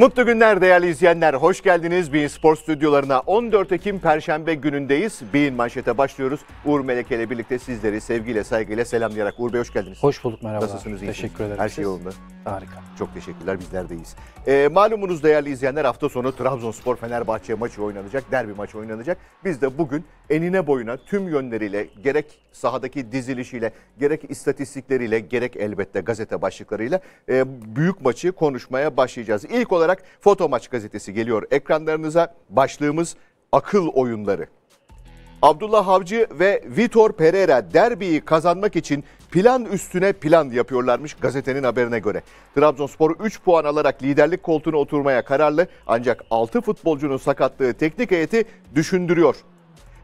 Mutlu günler değerli izleyenler. Hoş geldiniz Bein Spor stüdyolarına. 14 Ekim Perşembe günündeyiz. Bein manşete başlıyoruz. Uğur Meleke ile birlikte sizleri sevgiyle, saygıyla selamlayarak. Uğur Bey hoş geldiniz. Hoş bulduk merhaba. Nasılsınız? Iyisiniz? Teşekkür ederim. Her şey yolunda. Harika. Çok teşekkürler. Bizler de iyiyiz. Ee, malumunuz değerli izleyenler hafta sonu Trabzonspor Fenerbahçe maçı oynanacak. Derbi maçı oynanacak. Biz de bugün enine boyuna tüm yönleriyle gerek sahadaki dizilişiyle gerek istatistikleriyle gerek elbette gazete başlıklarıyla e, büyük maçı konuşmaya başlayacağız. İlk olarak olarak Foto Maç gazetesi geliyor ekranlarınıza. Başlığımız akıl oyunları. Abdullah Avcı ve Vitor Pereira derbiyi kazanmak için plan üstüne plan yapıyorlarmış gazetenin haberine göre. Trabzonspor 3 puan alarak liderlik koltuğuna oturmaya kararlı ancak 6 futbolcunun sakatlığı teknik heyeti düşündürüyor.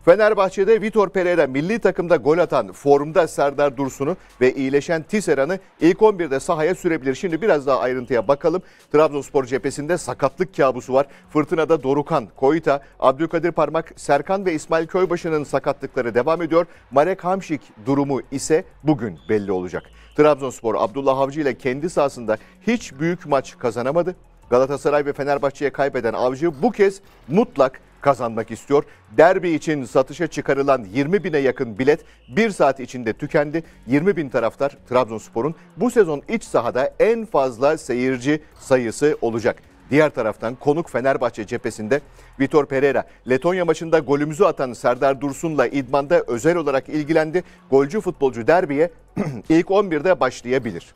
Fenerbahçe'de Vitor Pereira milli takımda gol atan formda Serdar Dursun'u ve iyileşen Tisseran'ı ilk 11'de sahaya sürebilir. Şimdi biraz daha ayrıntıya bakalım. Trabzonspor cephesinde sakatlık kabusu var. Fırtınada Dorukan, Koyta, Abdülkadir Parmak, Serkan ve İsmail Köybaşı'nın sakatlıkları devam ediyor. Marek Hamşik durumu ise bugün belli olacak. Trabzonspor Abdullah Avcı ile kendi sahasında hiç büyük maç kazanamadı. Galatasaray ve Fenerbahçe'ye kaybeden Avcı bu kez mutlak kazanmak istiyor. Derbi için satışa çıkarılan 20 bine yakın bilet bir saat içinde tükendi. 20 bin taraftar Trabzonspor'un bu sezon iç sahada en fazla seyirci sayısı olacak. Diğer taraftan konuk Fenerbahçe cephesinde Vitor Pereira Letonya maçında golümüzü atan Serdar Dursun'la idmanda özel olarak ilgilendi. Golcü futbolcu derbiye ilk 11'de başlayabilir.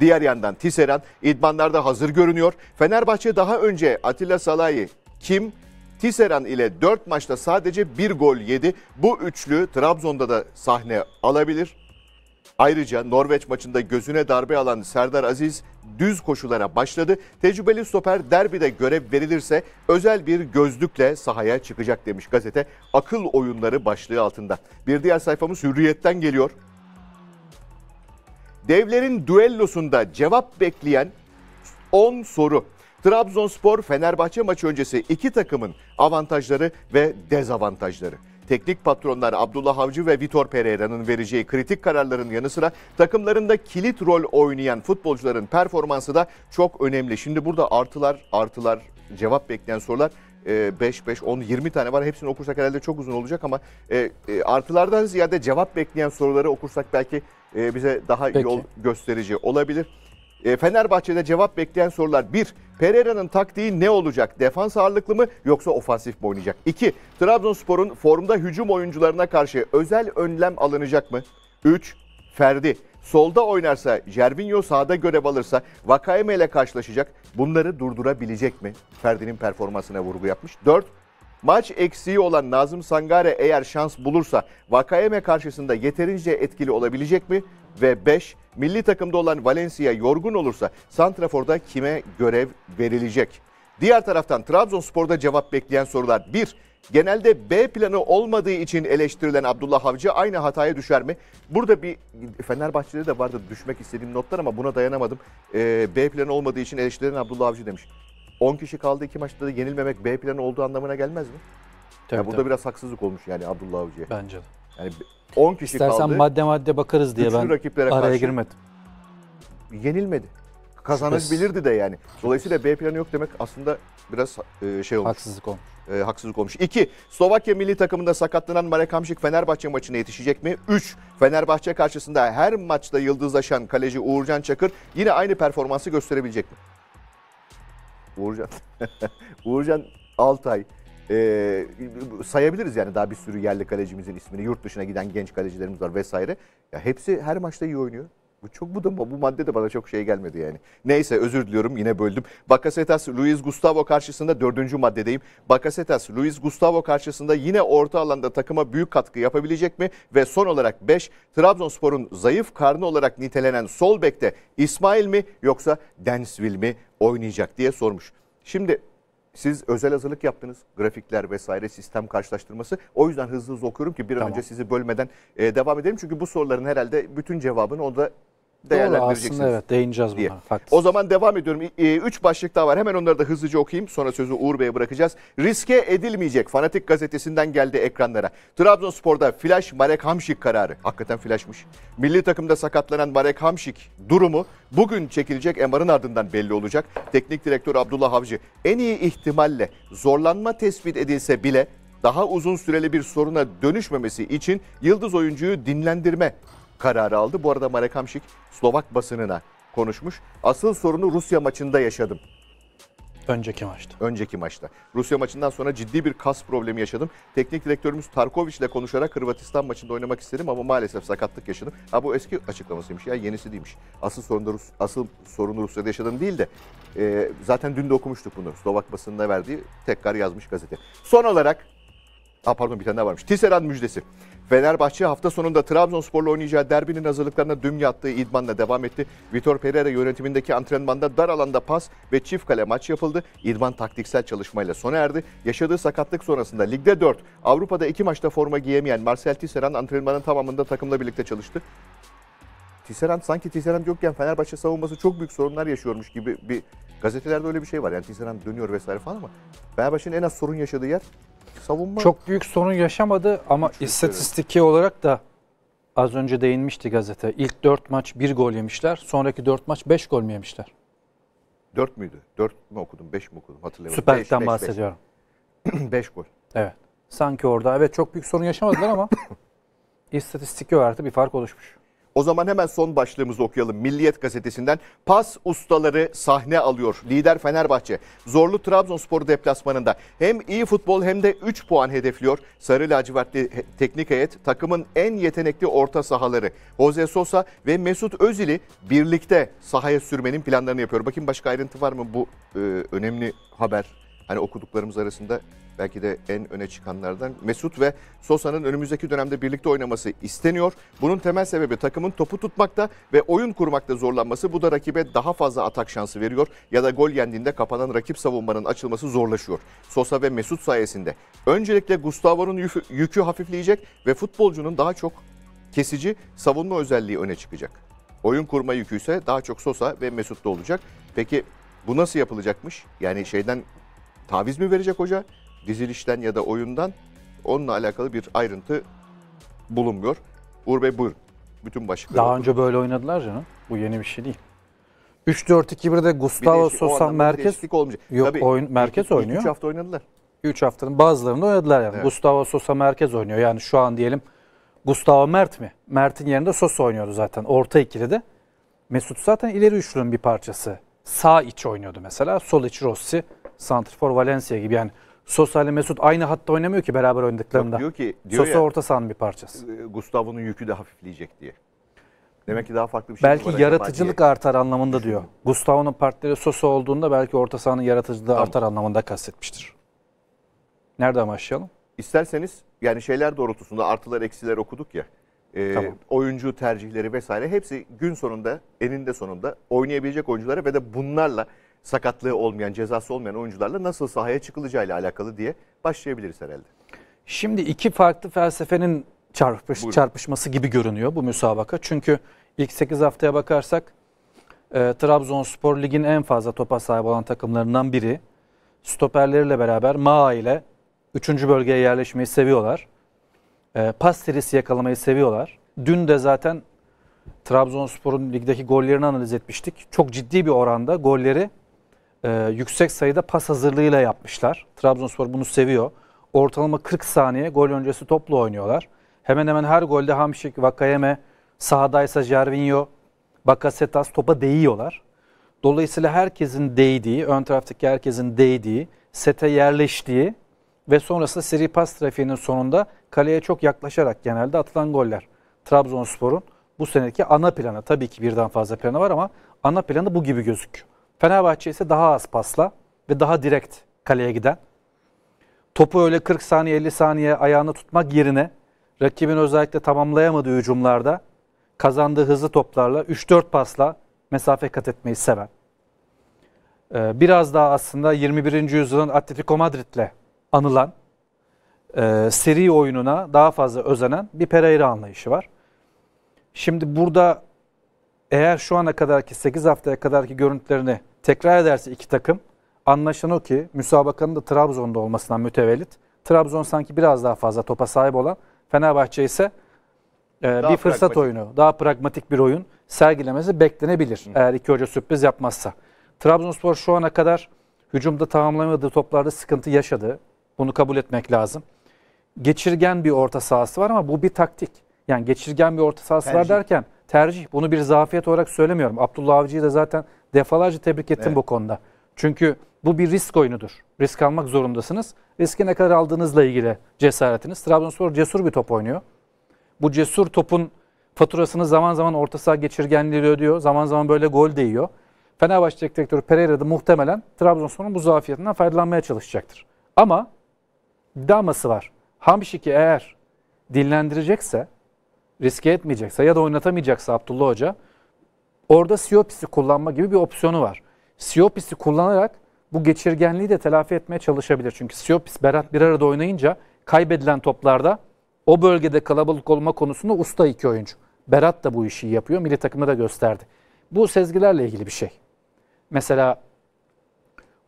Diğer yandan Tisseran idmanlarda hazır görünüyor. Fenerbahçe daha önce Atilla Salahi kim Tisseran ile 4 maçta sadece 1 gol yedi. Bu üçlü Trabzon'da da sahne alabilir. Ayrıca Norveç maçında gözüne darbe alan Serdar Aziz düz koşulara başladı. Tecrübeli stoper derbide görev verilirse özel bir gözlükle sahaya çıkacak demiş gazete akıl oyunları başlığı altında. Bir diğer sayfamız Hürriyet'ten geliyor. Devlerin düellosunda cevap bekleyen 10 soru Trabzonspor Fenerbahçe maçı öncesi iki takımın avantajları ve dezavantajları. Teknik patronlar Abdullah Avcı ve Vitor Pereira'nın vereceği kritik kararların yanı sıra takımlarında kilit rol oynayan futbolcuların performansı da çok önemli. Şimdi burada artılar, artılar, cevap bekleyen sorular 5, 5, 10, 20 tane var. Hepsini okursak herhalde çok uzun olacak ama e, e, artılardan ziyade cevap bekleyen soruları okursak belki e, bize daha Peki. yol gösterici olabilir. E, Fenerbahçe'de cevap bekleyen sorular. Bir, Pereira'nın taktiği ne olacak? Defans ağırlıklı mı yoksa ofansif mi oynayacak? İki, Trabzonspor'un formda hücum oyuncularına karşı özel önlem alınacak mı? Üç, Ferdi. Solda oynarsa, Jervinho sağda görev alırsa Vakayeme ile karşılaşacak. Bunları durdurabilecek mi? Ferdi'nin performansına vurgu yapmış. Dört, Maç eksiği olan Nazım Sangare eğer şans bulursa Vakayeme karşısında yeterince etkili olabilecek mi? Ve 5. Milli takımda olan Valencia yorgun olursa Santrafor'da kime görev verilecek? Diğer taraftan Trabzonspor'da cevap bekleyen sorular 1. Genelde B planı olmadığı için eleştirilen Abdullah Avcı aynı hataya düşer mi? Burada bir Fenerbahçe'de de vardı düşmek istediğim notlar ama buna dayanamadım. Ee, B planı olmadığı için eleştirilen Abdullah Avcı demiş. 10 kişi kaldı iki maçta da yenilmemek B planı olduğu anlamına gelmez mi? Tabii, yani burada tabii. biraz haksızlık olmuş yani Abdullah Avcı'ya. Bence de. Yani 10 kişi İstersen kaldı. madde madde bakarız diye ben rakiplere araya karşı girmedim. Yenilmedi. Kazanabilirdi de yani. Dolayısıyla B planı yok demek aslında biraz e, şey olmuş. Haksızlık olmuş. E, haksızlık olmuş. 2. Slovakya milli takımında sakatlanan Marek Hamşik Fenerbahçe maçına yetişecek mi? 3. Fenerbahçe karşısında her maçta yıldızlaşan kaleci Uğurcan Çakır yine aynı performansı gösterebilecek mi? Uğurcan. Uğurcan Altay. Ee, sayabiliriz yani daha bir sürü yerli kalecimizin ismini. Yurt dışına giden genç kalecilerimiz var vesaire. Ya hepsi her maçta iyi oynuyor. Bu çok bu da bu madde de bana çok şey gelmedi yani. Neyse özür diliyorum yine böldüm. Bakasetas Luis Gustavo karşısında dördüncü maddedeyim. Bakasetas Luis Gustavo karşısında yine orta alanda takıma büyük katkı yapabilecek mi? Ve son olarak 5 Trabzonspor'un zayıf karnı olarak nitelenen sol bekte İsmail mi yoksa Densville mi oynayacak diye sormuş. Şimdi siz özel hazırlık yaptınız. Grafikler vesaire sistem karşılaştırması. O yüzden hızlı hızlı okuyorum ki bir an tamam. önce sizi bölmeden e, devam edelim. Çünkü bu soruların herhalde bütün cevabını onda değerlendireceksiniz. Doğru, aslında evet değineceğiz buna. Diye. O zaman devam ediyorum. E, üç başlık daha var. Hemen onları da hızlıca okuyayım. Sonra sözü Uğur Bey'e bırakacağız. Riske edilmeyecek. Fanatik gazetesinden geldi ekranlara. Trabzonspor'da Flash Marek Hamşik kararı. Hakikaten Flash'mış. Milli takımda sakatlanan Marek Hamşik durumu bugün çekilecek MR'ın ardından belli olacak. Teknik direktör Abdullah Avcı en iyi ihtimalle zorlanma tespit edilse bile daha uzun süreli bir soruna dönüşmemesi için yıldız oyuncuyu dinlendirme kararı aldı. Bu arada Marek Hamşik Slovak basınına konuşmuş. Asıl sorunu Rusya maçında yaşadım. Önceki maçta. Önceki maçta. Rusya maçından sonra ciddi bir kas problemi yaşadım. Teknik direktörümüz Tarkovic ile konuşarak Hırvatistan maçında oynamak istedim ama maalesef sakatlık yaşadım. Ha bu eski açıklamasıymış ya yenisi değilmiş. Asıl sorunu, Rus, asıl sorunu Rusya'da yaşadım değil de e, zaten dün de okumuştuk bunu. Slovak basınına verdiği tekrar yazmış gazete. Son olarak Ha pardon bir tane daha varmış. Tisseran müjdesi. Fenerbahçe hafta sonunda Trabzonspor'la oynayacağı derbinin hazırlıklarına düm yattığı idmanla devam etti. Vitor Pereira yönetimindeki antrenmanda dar alanda pas ve çift kale maç yapıldı. İdman taktiksel çalışmayla sona erdi. Yaşadığı sakatlık sonrasında ligde 4, Avrupa'da 2 maçta forma giyemeyen Marcel Tisserand antrenmanın tamamında takımla birlikte çalıştı. Tisserand sanki Tisserand yokken Fenerbahçe savunması çok büyük sorunlar yaşıyormuş gibi bir gazetelerde öyle bir şey var. Yani Tisserand dönüyor vesaire falan ama Fenerbahçe'nin en az sorun yaşadığı yer savunma... Çok büyük sorun yaşamadı ama istatistiki olarak da az önce değinmişti gazete. İlk 4 maç 1 gol yemişler. Sonraki 4 maç 5 gol mü yemişler? 4 müydü? 4 mü okudum, 5 mi okudum hatırlamıyorum. Süper beş, Lig'den beş, bahsediyorum. 5 gol. Evet. Sanki orada evet çok büyük sorun yaşamadılar ama istatistiki olarak da bir fark oluşmuş. O zaman hemen son başlığımızı okuyalım. Milliyet gazetesinden pas ustaları sahne alıyor. Lider Fenerbahçe zorlu Trabzonspor deplasmanında hem iyi futbol hem de 3 puan hedefliyor. Sarı lacivertli teknik heyet takımın en yetenekli orta sahaları Jose Sosa ve Mesut Özil'i birlikte sahaya sürmenin planlarını yapıyor. Bakın başka ayrıntı var mı bu e, önemli haber hani okuduklarımız arasında belki de en öne çıkanlardan Mesut ve Sosa'nın önümüzdeki dönemde birlikte oynaması isteniyor. Bunun temel sebebi takımın topu tutmakta ve oyun kurmakta zorlanması. Bu da rakibe daha fazla atak şansı veriyor ya da gol yendiğinde kapanan rakip savunmanın açılması zorlaşıyor. Sosa ve Mesut sayesinde öncelikle Gustavo'nun yükü hafifleyecek ve futbolcunun daha çok kesici savunma özelliği öne çıkacak. Oyun kurma yükü ise daha çok Sosa ve Mesut'ta olacak. Peki bu nasıl yapılacakmış? Yani şeyden taviz mi verecek hoca? Dizilişten ya da oyundan onunla alakalı bir ayrıntı bulunmuyor. Uğur Bey buyurun. Bütün başlıkları. Daha önce böyle oynadılar canım. Bu yeni bir şey değil. 3-4-2-1'de Gustavo Sosa anlamda bir merkez olmayacak. Yok, oyun- merkez oynuyor. Üç hafta oynadılar. 3 haftanın bazılarında oynadılar yani. Evet. Gustavo Sosa merkez oynuyor. Yani şu an diyelim Gustavo Mert mi? Mert'in yerinde Sosa oynuyordu zaten orta ikili de. Mesut zaten ileri üçlünün bir parçası. Sağ iç oynuyordu mesela. Sol iç Rossi, Santrfor Valencia gibi yani Sosa ile Mesut aynı hatta oynamıyor ki beraber oynadıklarında. Yok, diyor ki diyor Sosa ya, orta sahanın bir parçası. E, Gustavo'nun yükü de hafifleyecek diye. Demek ki daha farklı bir şey Belki yaratıcılık diye. artar anlamında diyor. Gustavo'nun partneri Sosa olduğunda belki orta sahanın yaratıcılığı tamam. artar anlamında kastetmiştir. Nereden başlayalım? İsterseniz yani şeyler doğrultusunda artılar eksiler okuduk ya. E, tamam. Oyuncu tercihleri vesaire hepsi gün sonunda eninde sonunda oynayabilecek oyunculara ve de bunlarla sakatlığı olmayan, cezası olmayan oyuncularla nasıl sahaya çıkılacağıyla alakalı diye başlayabiliriz herhalde. Şimdi iki farklı felsefenin çarpış, çarpışması gibi görünüyor bu müsabaka. Çünkü ilk 8 haftaya bakarsak e, Trabzonspor ligin en fazla topa sahip olan takımlarından biri. Stoperleriyle beraber Maa ile 3. bölgeye yerleşmeyi seviyorlar. E, pas serisi yakalamayı seviyorlar. Dün de zaten Trabzonspor'un ligdeki gollerini analiz etmiştik. Çok ciddi bir oranda golleri e, yüksek sayıda pas hazırlığıyla yapmışlar. Trabzonspor bunu seviyor. Ortalama 40 saniye gol öncesi toplu oynuyorlar. Hemen hemen her golde Hamşik, Vakayeme, sahadaysa Jervinho, Bakasetas topa değiyorlar. Dolayısıyla herkesin değdiği, ön taraftaki herkesin değdiği, sete yerleştiği ve sonrasında seri pas trafiğinin sonunda kaleye çok yaklaşarak genelde atılan goller. Trabzonspor'un bu seneki ana planı tabii ki birden fazla planı var ama ana planı bu gibi gözüküyor. Fenerbahçe ise daha az pasla ve daha direkt kaleye giden. Topu öyle 40 saniye 50 saniye ayağını tutmak yerine rakibin özellikle tamamlayamadığı hücumlarda kazandığı hızlı toplarla 3-4 pasla mesafe kat etmeyi seven. E, biraz daha aslında 21. yüzyılın Atletico Madrid'le anılan e, seri oyununa daha fazla özenen bir Pereira anlayışı var. Şimdi burada eğer şu ana kadarki 8 haftaya kadarki görüntülerini tekrar ederse iki takım Anlaşılan o ki müsabakanın da Trabzon'da olmasından mütevellit. Trabzon sanki biraz daha fazla topa sahip olan Fenerbahçe ise e, bir fırsat pragmatik. oyunu, daha pragmatik bir oyun sergilemesi beklenebilir. Hı. Eğer iki hoca sürpriz yapmazsa. Trabzonspor şu ana kadar hücumda tamamlamadığı toplarda sıkıntı yaşadı. Bunu kabul etmek lazım. Geçirgen bir orta sahası var ama bu bir taktik. Yani geçirgen bir orta sahası tercih. var derken tercih. Bunu bir zafiyet olarak söylemiyorum. Abdullah Avcı'yı da zaten defalarca tebrik ettim evet. bu konuda. Çünkü bu bir risk oyunudur. Risk almak zorundasınız. Riski ne kadar aldığınızla ilgili cesaretiniz. Trabzonspor cesur bir top oynuyor. Bu cesur topun faturasını zaman zaman orta saha geçirgenliği ödüyor. Zaman zaman böyle gol değiyor. Fenerbahçe teknik direktörü Pereira da muhtemelen Trabzonspor'un bu zafiyetinden faydalanmaya çalışacaktır. Ama daması var. Hamşik'i eğer dinlendirecekse, riske etmeyecekse ya da oynatamayacaksa Abdullah Hoca Orada siopisi kullanma gibi bir opsiyonu var. Siopisi kullanarak bu geçirgenliği de telafi etmeye çalışabilir. Çünkü siopis Berat bir arada oynayınca kaybedilen toplarda o bölgede kalabalık olma konusunda usta iki oyuncu. Berat da bu işi yapıyor. Milli takımı da gösterdi. Bu sezgilerle ilgili bir şey. Mesela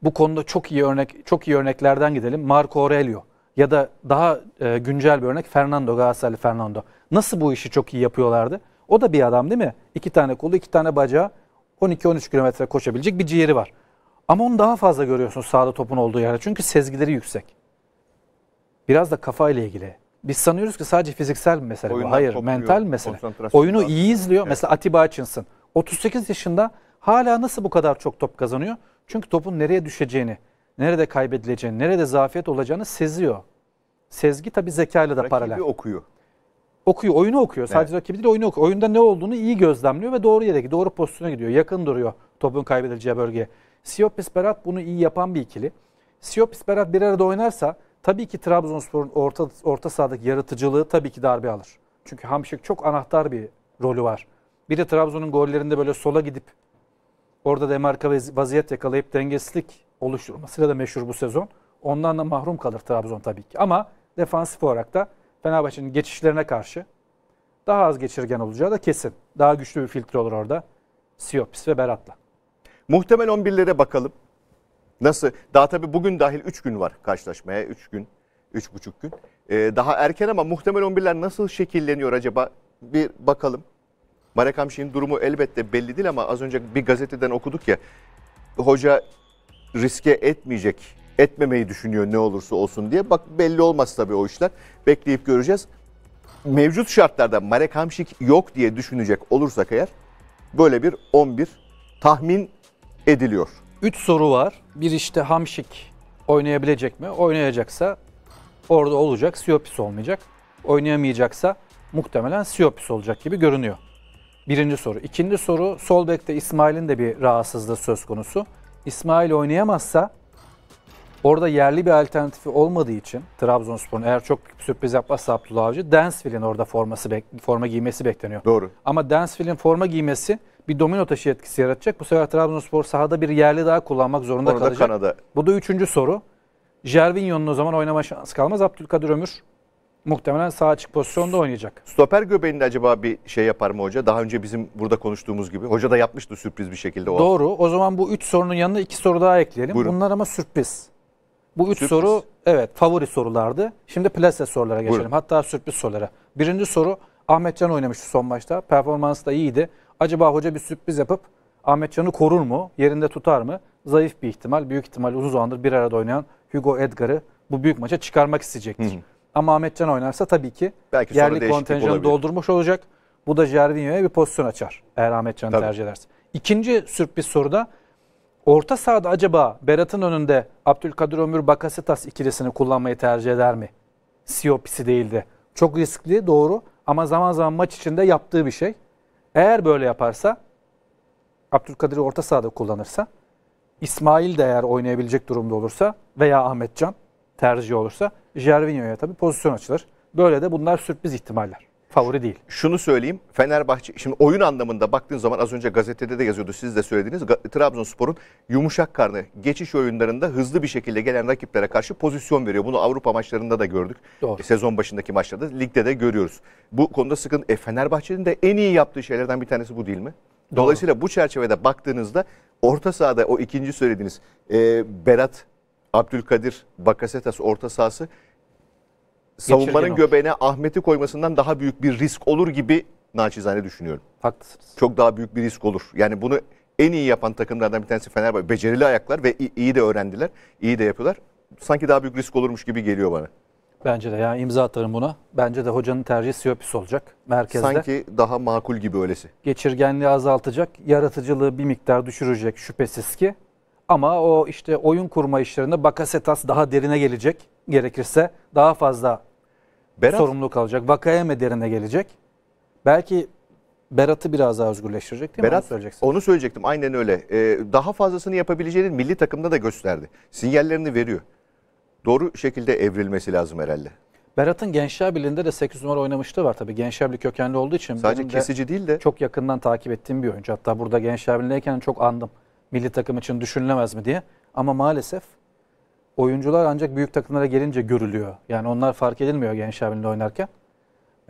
bu konuda çok iyi örnek çok iyi örneklerden gidelim. Marco Aurelio ya da daha e, güncel bir örnek Fernando Galatasaraylı Fernando. Nasıl bu işi çok iyi yapıyorlardı? O da bir adam değil mi? İki tane kolu, iki tane bacağı, 12-13 kilometre koşabilecek bir ciğeri var. Ama onu daha fazla görüyorsun sağda topun olduğu yerde. Çünkü sezgileri yüksek. Biraz da kafa ile ilgili. Biz sanıyoruz ki sadece fiziksel bir mesele Oyundan bu. Hayır, topluyor, mental mesele. Oyunu iyi izliyor. Evet. Mesela Atiba Hutchinson 38 yaşında hala nasıl bu kadar çok top kazanıyor? Çünkü topun nereye düşeceğini, nerede kaybedileceğini, nerede zafiyet olacağını seziyor. Sezgi tabii zekayla da Rakibi paralel. okuyor okuyor, oyunu okuyor. Sadece evet. rakibi değil oyunu okuyor. Oyunda ne olduğunu iyi gözlemliyor ve doğru yere, doğru pozisyona gidiyor. Yakın duruyor topun kaybedileceği bölgeye. Siopis Berat bunu iyi yapan bir ikili. Siopis Berat bir arada oynarsa tabii ki Trabzonspor'un orta, orta sahadaki yaratıcılığı tabii ki darbe alır. Çünkü Hamşik çok anahtar bir rolü var. Bir de Trabzon'un gollerinde böyle sola gidip orada demarka vaziyet yakalayıp dengesizlik oluşturmasıyla da meşhur bu sezon. Ondan da mahrum kalır Trabzon tabii ki. Ama defansif olarak da Fenerbahçe'nin geçişlerine karşı daha az geçirgen olacağı da kesin. Daha güçlü bir filtre olur orada. Siopis ve Berat'la. Muhtemel 11'lere bakalım. Nasıl? Daha tabii bugün dahil 3 gün var karşılaşmaya. 3 gün, 3,5 gün. Ee, daha erken ama muhtemel 11'ler nasıl şekilleniyor acaba? Bir bakalım. Marek Hamşik'in durumu elbette belli değil ama az önce bir gazeteden okuduk ya. Hoca riske etmeyecek etmemeyi düşünüyor ne olursa olsun diye. Bak belli olmaz tabii o işler. Bekleyip göreceğiz. Mevcut şartlarda Marek Hamşik yok diye düşünecek olursak eğer böyle bir 11 tahmin ediliyor. 3 soru var. Bir işte Hamşik oynayabilecek mi? Oynayacaksa orada olacak. Siopis olmayacak. Oynayamayacaksa muhtemelen Siopis olacak gibi görünüyor. Birinci soru. İkinci soru sol bekte İsmail'in de bir rahatsızlığı söz konusu. İsmail oynayamazsa Orada yerli bir alternatifi olmadığı için Trabzonspor'un eğer çok büyük bir sürpriz yapmazsa Abdullah Avcı, Dansville'in orada forması forma giymesi bekleniyor. Doğru. Ama Dansville'in forma giymesi bir domino taşı etkisi yaratacak. Bu sefer Trabzonspor sahada bir yerli daha kullanmak zorunda orada kalacak. Kanada. Bu da üçüncü soru. Jervinho'nun o zaman oynama şansı kalmaz. Abdülkadir Ömür muhtemelen sağ açık pozisyonda oynayacak. Stoper göbeğinde acaba bir şey yapar mı hoca? Daha önce bizim burada konuştuğumuz gibi. Hoca da yapmıştı sürpriz bir şekilde. O Doğru. O zaman bu üç sorunun yanına iki soru daha ekleyelim. Buyurun. Bunlar ama sürpriz. Bu üç sürpriz. soru evet favori sorulardı. Şimdi plase sorulara geçelim. Buyurun. Hatta sürpriz sorulara. Birinci soru Ahmetcan oynamıştı son maçta. Performansı da iyiydi. Acaba hoca bir sürpriz yapıp Ahmetcan'ı korur mu? Yerinde tutar mı? Zayıf bir ihtimal. Büyük ihtimal uzun zamandır bir arada oynayan Hugo Edgar'ı bu büyük maça çıkarmak isteyecektir. Hı hı. Ama Ahmetcan oynarsa tabii ki Belki yerli kontenjanı doldurmuş olacak. Bu da Jardinho'ya bir pozisyon açar eğer Ahmetcan'ı tercih ederse. İkinci sürpriz soruda Orta sahada acaba Berat'ın önünde Abdülkadir Ömür Bakasitas ikilisini kullanmayı tercih eder mi? Siyopisi değildi. Çok riskli doğru ama zaman zaman maç içinde yaptığı bir şey. Eğer böyle yaparsa Abdülkadir'i orta sahada kullanırsa İsmail de eğer oynayabilecek durumda olursa veya Ahmetcan tercih olursa Jervinho'ya tabii pozisyon açılır. Böyle de bunlar sürpriz ihtimaller favori değil. Şunu söyleyeyim. Fenerbahçe şimdi oyun anlamında baktığın zaman az önce gazetede de yazıyordu siz de söylediniz. Trabzonspor'un yumuşak karnı geçiş oyunlarında hızlı bir şekilde gelen rakiplere karşı pozisyon veriyor. Bunu Avrupa maçlarında da gördük. Doğru. E, sezon başındaki maçlarda ligde de görüyoruz. Bu konuda sıkıntı. E, Fenerbahçe'nin de en iyi yaptığı şeylerden bir tanesi bu değil mi? Dolayısıyla Doğru. bu çerçevede baktığınızda orta sahada o ikinci söylediğiniz e, Berat, Abdülkadir, Bakasetas orta sahası savunmanın göbeğine Ahmet'i koymasından daha büyük bir risk olur gibi naçizane düşünüyorum. Haklısınız. Çok daha büyük bir risk olur. Yani bunu en iyi yapan takımlardan bir tanesi Fenerbahçe. Becerili ayaklar ve iyi de öğrendiler. iyi de yapıyorlar. Sanki daha büyük risk olurmuş gibi geliyor bana. Bence de yani imza atarım buna. Bence de hocanın tercihi Siopis olacak merkezde. Sanki daha makul gibi öylesi. Geçirgenliği azaltacak, yaratıcılığı bir miktar düşürecek şüphesiz ki. Ama o işte oyun kurma işlerinde Bakasetas daha derine gelecek gerekirse. Daha fazla Berat, sorumlu kalacak. Vakaya mı derine gelecek? Belki Berat'ı biraz daha özgürleştirecek değil mi? Berat, Onu söyleyeceksin. Onu söyleyecektim aynen öyle. Ee, daha fazlasını yapabileceğini milli takımda da gösterdi. Sinyallerini veriyor. Doğru şekilde evrilmesi lazım herhalde. Berat'ın Gençler Birliği'nde de 8 numara oynamıştı var tabii. Gençler Birliği kökenli olduğu için. Sadece de kesici değil de. Çok yakından takip ettiğim bir oyuncu. Hatta burada Gençler Birliği'ndeyken çok andım. Milli takım için düşünülemez mi diye. Ama maalesef oyuncular ancak büyük takımlara gelince görülüyor. Yani onlar fark edilmiyor Genç Şahin'le oynarken.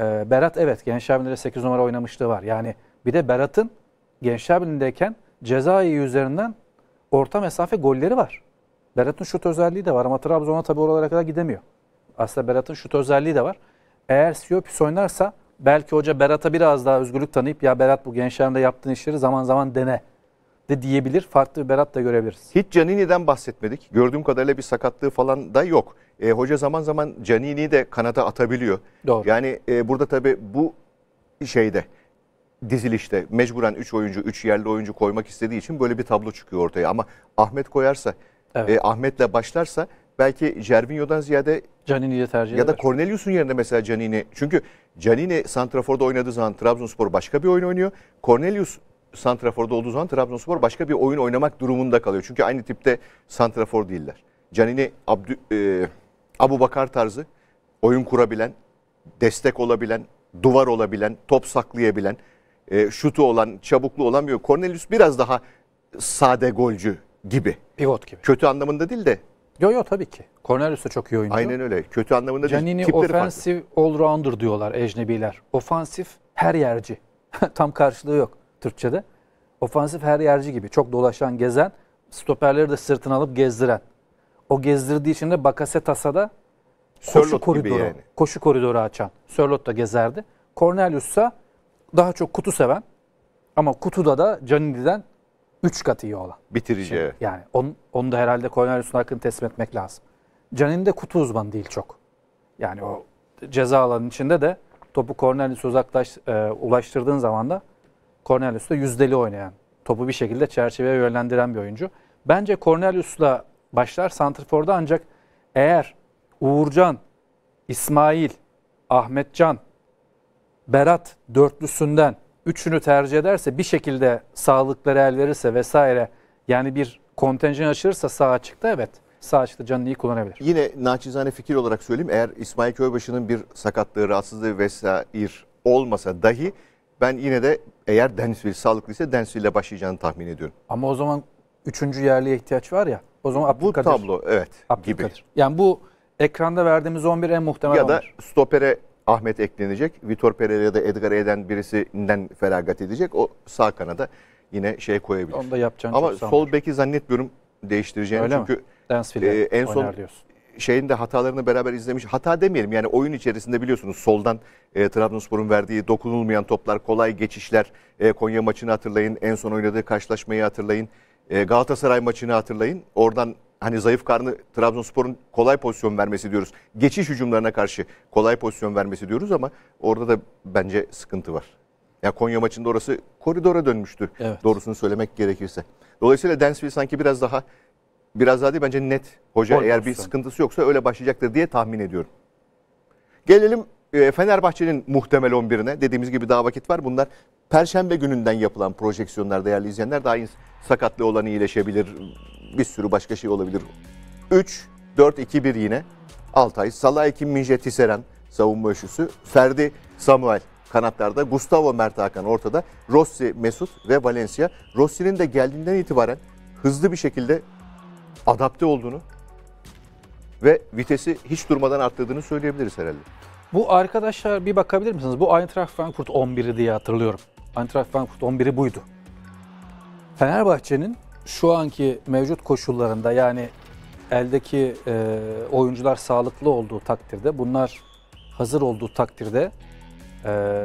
Ee, Berat evet Genç Şahin'le 8 numara oynamışlığı var. Yani bir de Berat'ın Genç Şahin'deyken Cezayir üzerinden orta mesafe golleri var. Berat'ın şut özelliği de var ama Trabzon'a tabii oralara kadar gidemiyor. Aslında Berat'ın şut özelliği de var. Eğer Siopis oynarsa belki hoca Berat'a biraz daha özgürlük tanıyıp ya Berat bu gençlerinde yaptığın işleri zaman zaman dene de diyebilir. Farklı bir Berat da görebiliriz. Hiç Canini'den bahsetmedik. Gördüğüm kadarıyla bir sakatlığı falan da yok. E, hoca zaman zaman Canini'yi de kanada atabiliyor. Doğru. Yani e, burada tabii bu şeyde dizilişte mecburen 3 oyuncu, 3 yerli oyuncu koymak istediği için böyle bir tablo çıkıyor ortaya. Ama Ahmet koyarsa, evet. e, Ahmet'le başlarsa belki Jervinho'dan ziyade Canini'yi tercih Ya da Cornelius'un yerine mesela Canini. Çünkü Canini Santrafor'da oynadığı zaman Trabzonspor başka bir oyun oynuyor. Cornelius santraforda olduğu zaman Trabzonspor başka bir oyun oynamak durumunda kalıyor. Çünkü aynı tipte santrafor değiller. Canini Abdü, e, Abu Bakar tarzı oyun kurabilen, destek olabilen, duvar olabilen, top saklayabilen, e, şutu olan, çabuklu olan bir Cornelius biraz daha sade golcü gibi. Pivot gibi. Kötü anlamında değil de. Yo yo tabii ki. Cornelius da çok iyi oynuyor. Aynen öyle. Kötü anlamında Canini değil. Canini offensive all-rounder diyorlar ecnebiler. Ofansif her yerci. Tam karşılığı yok. Türkçe'de. Ofansif her yerci gibi. Çok dolaşan, gezen, stoperleri de sırtına alıp gezdiren. O gezdirdiği için de tasada koşu koridoru, yani. koşu koridoru açan. Sörlot da gezerdi. Cornelius ise daha çok kutu seven ama kutuda da Canindiden 3 katı iyi olan. Bitirici. Şimdi, yani onu, onu da herhalde Cornelius'un hakkını teslim etmek lazım. Canini de kutu uzmanı değil çok. Yani o ceza alanın içinde de topu Cornelius uzaktaş e, ulaştırdığın zaman da Cornelius'ta yüzdeli oynayan, topu bir şekilde çerçeveye yönlendiren bir oyuncu. Bence Cornelius'la başlar Santrfor'da ancak eğer Uğurcan, İsmail, Ahmetcan, Berat dörtlüsünden üçünü tercih ederse bir şekilde sağlıkları el verirse vesaire yani bir kontenjan açırsa sağ açıkta evet sağ açıkta canını iyi kullanabilir. Yine naçizane fikir olarak söyleyeyim eğer İsmail Köybaşı'nın bir sakatlığı, rahatsızlığı vesaire olmasa dahi ben yine de eğer Denizli sağlıklıysa Denizli ile başlayacağını tahmin ediyorum. Ama o zaman üçüncü yerliye ihtiyaç var ya. O zaman Abdülkadir. Bu tablo evet Abdülkadir. gibi. Yani bu ekranda verdiğimiz 11 en muhtemel Ya da olur. stopere Ahmet eklenecek. Vitor Pereira ya da Edgar Eden birisinden feragat edecek. O sağ kanada yine şey koyabilir. Onu da yapacağını Ama sol beki zannetmiyorum değiştireceğini. Öyle çünkü mi? Dansville e, en son diyorsun şeyin de hatalarını beraber izlemiş. Hata demeyelim yani oyun içerisinde biliyorsunuz soldan e, Trabzonspor'un verdiği dokunulmayan toplar, kolay geçişler. E, Konya maçını hatırlayın. En son oynadığı karşılaşmayı hatırlayın. E, Galatasaray maçını hatırlayın. Oradan hani zayıf karnı Trabzonspor'un kolay pozisyon vermesi diyoruz. Geçiş hücumlarına karşı kolay pozisyon vermesi diyoruz ama orada da bence sıkıntı var. Ya Konya maçında orası koridora dönmüştü. Evet. Doğrusunu söylemek gerekirse. Dolayısıyla Densville sanki biraz daha biraz daha değil bence net hoca Olmuşsun. eğer bir sıkıntısı yoksa öyle başlayacaktır diye tahmin ediyorum. Gelelim e, Fenerbahçe'nin muhtemel 11'ine. Dediğimiz gibi daha vakit var. Bunlar Perşembe gününden yapılan projeksiyonlar değerli izleyenler. Daha sakatlı olan iyileşebilir. Bir sürü başka şey olabilir. 3, 4, 2, 1 yine. Altay, Salah, Ekim, Minje, Tiseren savunma üçlüsü. Ferdi, Samuel kanatlarda. Gustavo Mert Hakan ortada. Rossi, Mesut ve Valencia. Rossi'nin de geldiğinden itibaren hızlı bir şekilde adapte olduğunu ve vitesi hiç durmadan arttırdığını söyleyebiliriz herhalde. Bu arkadaşlar bir bakabilir misiniz? Bu Eintracht Frankfurt 11'i diye hatırlıyorum. Eintracht Frankfurt 11'i buydu. Fenerbahçe'nin şu anki mevcut koşullarında yani eldeki e, oyuncular sağlıklı olduğu takdirde, bunlar hazır olduğu takdirde e,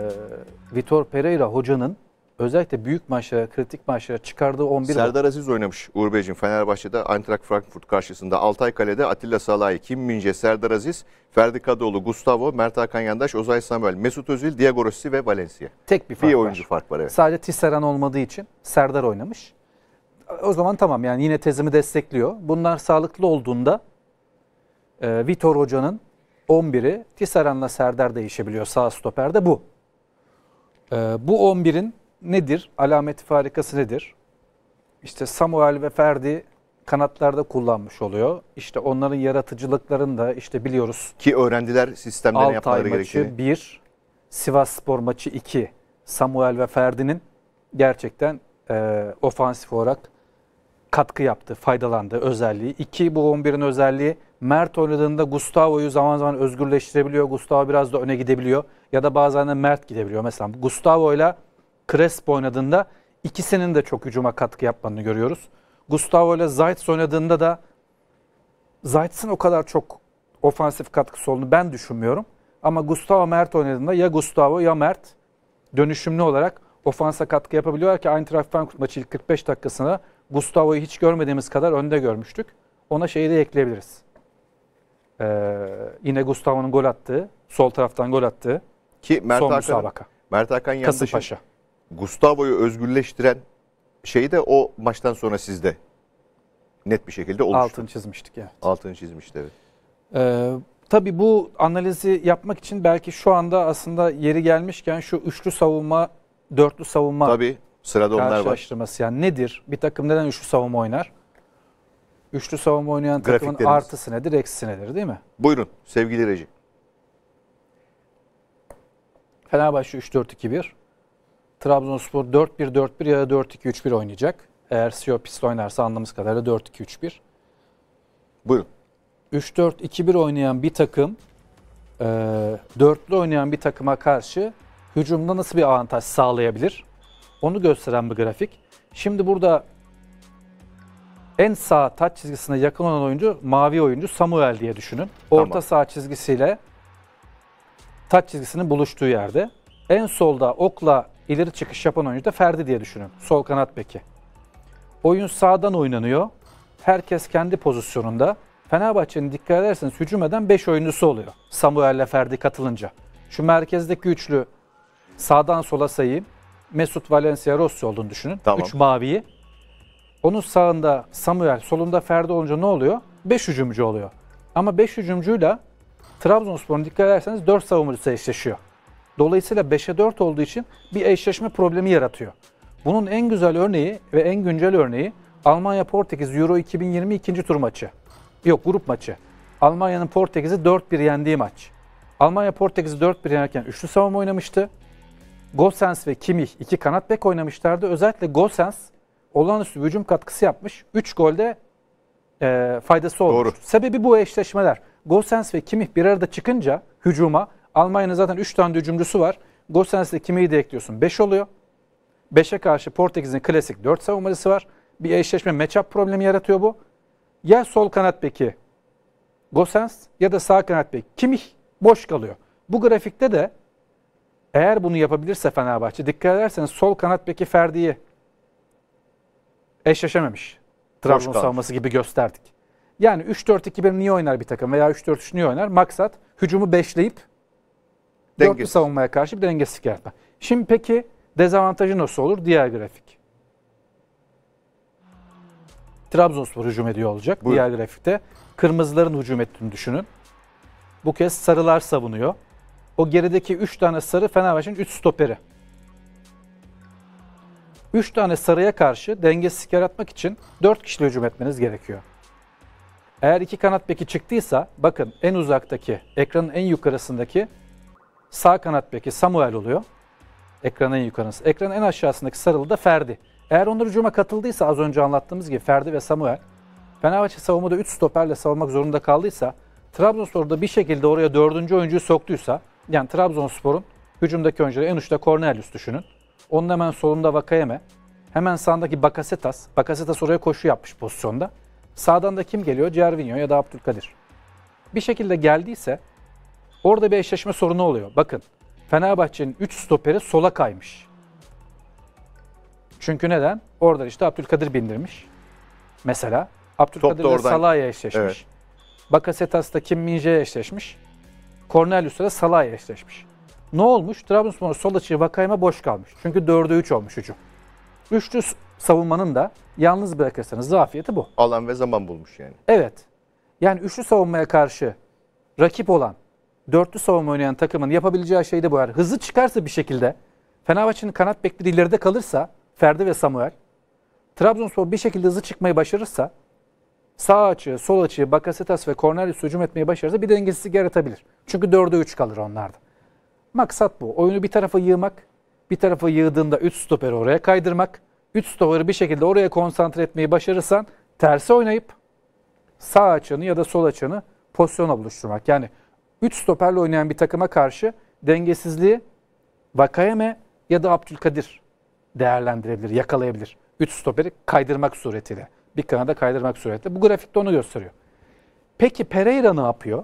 Vitor Pereira hocanın özellikle büyük maçlara, kritik maçlara çıkardığı 11 Serdar Aziz oynamış Uğur Beyciğim Fenerbahçe'de Eintracht Frankfurt karşısında Altay Kale'de Atilla Salay Kim Mince, Serdar Aziz, Ferdi Kadıoğlu, Gustavo, Mert Hakan Yandaş, Ozay Samuel, Mesut Özil, Diego Rossi ve Valencia. Tek bir fark bir var. oyuncu fark var evet. Sadece Tisseran olmadığı için Serdar oynamış. O zaman tamam yani yine tezimi destekliyor. Bunlar sağlıklı olduğunda e, Vitor Hoca'nın 11'i Tisseran'la Serdar değişebiliyor sağ stoperde bu. E, bu 11'in nedir? Alamet farikası nedir? İşte Samuel ve Ferdi kanatlarda kullanmış oluyor. İşte onların yaratıcılıklarını da işte biliyoruz. Ki öğrendiler sistemlerini yapmaları gerektiğini. Altay maçı 1, Sivas Spor maçı 2. Samuel ve Ferdi'nin gerçekten e, ofansif olarak katkı yaptı, faydalandı özelliği. 2 bu 11'in özelliği Mert oynadığında Gustavo'yu zaman zaman özgürleştirebiliyor. Gustavo biraz da öne gidebiliyor ya da bazen de Mert gidebiliyor. Mesela Gustavo ile Crespo oynadığında ikisinin de çok hücuma katkı yapmanı görüyoruz. Gustavo ile Zayt's oynadığında da Zayt'sın o kadar çok ofansif katkısı olduğunu ben düşünmüyorum. Ama Gustavo Mert oynadığında ya Gustavo ya Mert dönüşümlü olarak ofansa katkı yapabiliyorlar ki Eintracht Frankfurt maçı ilk 45 dakikasında Gustavo'yu hiç görmediğimiz kadar önde görmüştük. Ona şeyi de ekleyebiliriz. Ee, yine Gustavo'nun gol attığı, sol taraftan gol attığı ki Mert son Hakan, müsabaka. Mert Hakan yanında Kasımpaşa. Şimdi, Gustavo'yu özgürleştiren şey de o maçtan sonra sizde net bir şekilde oluştu. Altını çizmiştik yani. Altını çizmişti evet. Ee, tabii bu analizi yapmak için belki şu anda aslında yeri gelmişken şu üçlü savunma, dörtlü savunma tabii, sırada onlar var. Yani nedir? Bir takım neden üçlü savunma oynar? Üçlü savunma oynayan takımın artısı nedir, eksisi nedir değil mi? Buyurun sevgili Reci. Fenerbahçe 3-4-2-1. Trabzonspor 4-1-4-1 ya da 4-2-3-1 oynayacak. Eğer Siopis oynarsa anladığımız kadarıyla 4-2-3-1. Buyurun. 3-4-2-1 oynayan bir takım e, dörtlü oynayan bir takıma karşı hücumda nasıl bir avantaj sağlayabilir? Onu gösteren bir grafik. Şimdi burada en sağ taç çizgisine yakın olan oyuncu mavi oyuncu Samuel diye düşünün. Orta tamam. sağ çizgisiyle taç çizgisinin buluştuğu yerde. En solda okla ileri çıkış yapan oyuncu da Ferdi diye düşünün. Sol kanat beki. Oyun sağdan oynanıyor. Herkes kendi pozisyonunda. Fenerbahçe'nin dikkat ederseniz hücum eden 5 oyuncusu oluyor. Samuel'le Ferdi katılınca. Şu merkezdeki üçlü sağdan sola sayayım. Mesut Valencia Rossi olduğunu düşünün. Tamam. Üç maviyi. Onun sağında Samuel, solunda Ferdi olunca ne oluyor? 5 hücumcu oluyor. Ama 5 hücumcuyla Trabzonspor'un dikkat ederseniz 4 savunmacısı eşleşiyor. Dolayısıyla 5'e 4 olduğu için bir eşleşme problemi yaratıyor. Bunun en güzel örneği ve en güncel örneği Almanya-Portekiz Euro 2020 ikinci tur maçı. Yok grup maçı. Almanya'nın Portekiz'i 4-1 yendiği maç. Almanya Portekiz'i 4-1 yenerken üçlü savunma oynamıştı. Gosens ve Kimmich iki kanat bek oynamışlardı. Özellikle Gosens olağanüstü hücum katkısı yapmış. 3 golde e, faydası olmuş. Doğru. Sebebi bu eşleşmeler. Gosens ve Kimmich bir arada çıkınca hücuma Almanya'nın zaten 3 tane hücumcusu var. Gosens'le kimeyi de ekliyorsun 5 oluyor. 5'e karşı Portekiz'in klasik 4 savunmacısı var. Bir eşleşme matchup problemi yaratıyor bu. Ya sol kanat beki Gosens ya da sağ kanat beki Kimih boş kalıyor. Bu grafikte de eğer bunu yapabilirse Fenerbahçe dikkat ederseniz sol kanat beki Ferdi'yi eşleşememiş. Trabzon savunması gibi gösterdik. Yani 3-4-2-1 niye oynar bir takım veya 3-4-3 niye oynar? Maksat hücumu beşleyip Dengesiz. Dörtlü savunmaya karşı bir dengesizlik yaratma. Şimdi peki dezavantajı nasıl olur? Diğer grafik. Trabzonspor hücum ediyor olacak. Buyur. Diğer grafikte kırmızıların hücum ettiğini düşünün. Bu kez sarılar savunuyor. O gerideki 3 tane sarı Fenerbahçe'nin 3 stoperi. 3 tane sarıya karşı dengesizlik yaratmak için 4 kişiyle hücum etmeniz gerekiyor. Eğer iki kanat beki çıktıysa bakın en uzaktaki ekranın en yukarısındaki Sağ kanat beki Samuel oluyor. Ekranın en yukarısı. Ekranın en aşağısındaki sarılı da Ferdi. Eğer onları cuma katıldıysa az önce anlattığımız gibi Ferdi ve Samuel Fenerbahçe savunmada 3 stoperle savunmak zorunda kaldıysa Trabzonspor'da bir şekilde oraya 4. oyuncuyu soktuysa yani Trabzonspor'un hücumdaki oyuncuları en uçta Cornelius düşünün. Onun hemen solunda Vakayeme. Hemen sağındaki Bakasetas. Bakasetas oraya koşu yapmış pozisyonda. Sağdan da kim geliyor? Cervinho ya da Abdülkadir. Bir şekilde geldiyse Orada bir eşleşme sorunu oluyor. Bakın Fenerbahçe'nin 3 stoperi sola kaymış. Çünkü neden? Orada işte Abdülkadir bindirmiş. Mesela Abdülkadir ile Salah'ya eşleşmiş. Evet. Bakasetas da Kim Minje'ye eşleşmiş. Cornelius'a da Salah'ya eşleşmiş. Ne olmuş? Trabzonspor'un sol açığı Vakayma boş kalmış. Çünkü 4'e 3 olmuş hücum. Üçlü savunmanın da yalnız bırakırsanız zafiyeti bu. Alan ve zaman bulmuş yani. Evet. Yani üçlü savunmaya karşı rakip olan dörtlü savunma oynayan takımın yapabileceği şey de bu. Yani hızlı çıkarsa bir şekilde Fenerbahçe'nin kanat bekleri ileride kalırsa Ferdi ve Samuel Trabzonspor bir şekilde hızlı çıkmayı başarırsa sağ açığı, sol açığı, Bakasetas ve Cornelius hücum etmeyi başarırsa bir dengesizlik yaratabilir. Çünkü 4'e 3 kalır onlarda. Maksat bu. Oyunu bir tarafa yığmak, bir tarafa yığdığında 3 stoperi oraya kaydırmak, 3 stoperi bir şekilde oraya konsantre etmeyi başarırsan tersi oynayıp sağ açığını ya da sol açığını pozisyona buluşturmak. Yani 3 stoperle oynayan bir takıma karşı dengesizliği Vakayeme ya da Abdülkadir değerlendirebilir, yakalayabilir. 3 stoperi kaydırmak suretiyle. Bir kanada kaydırmak suretiyle. Bu grafikte onu gösteriyor. Peki Pereira ne yapıyor?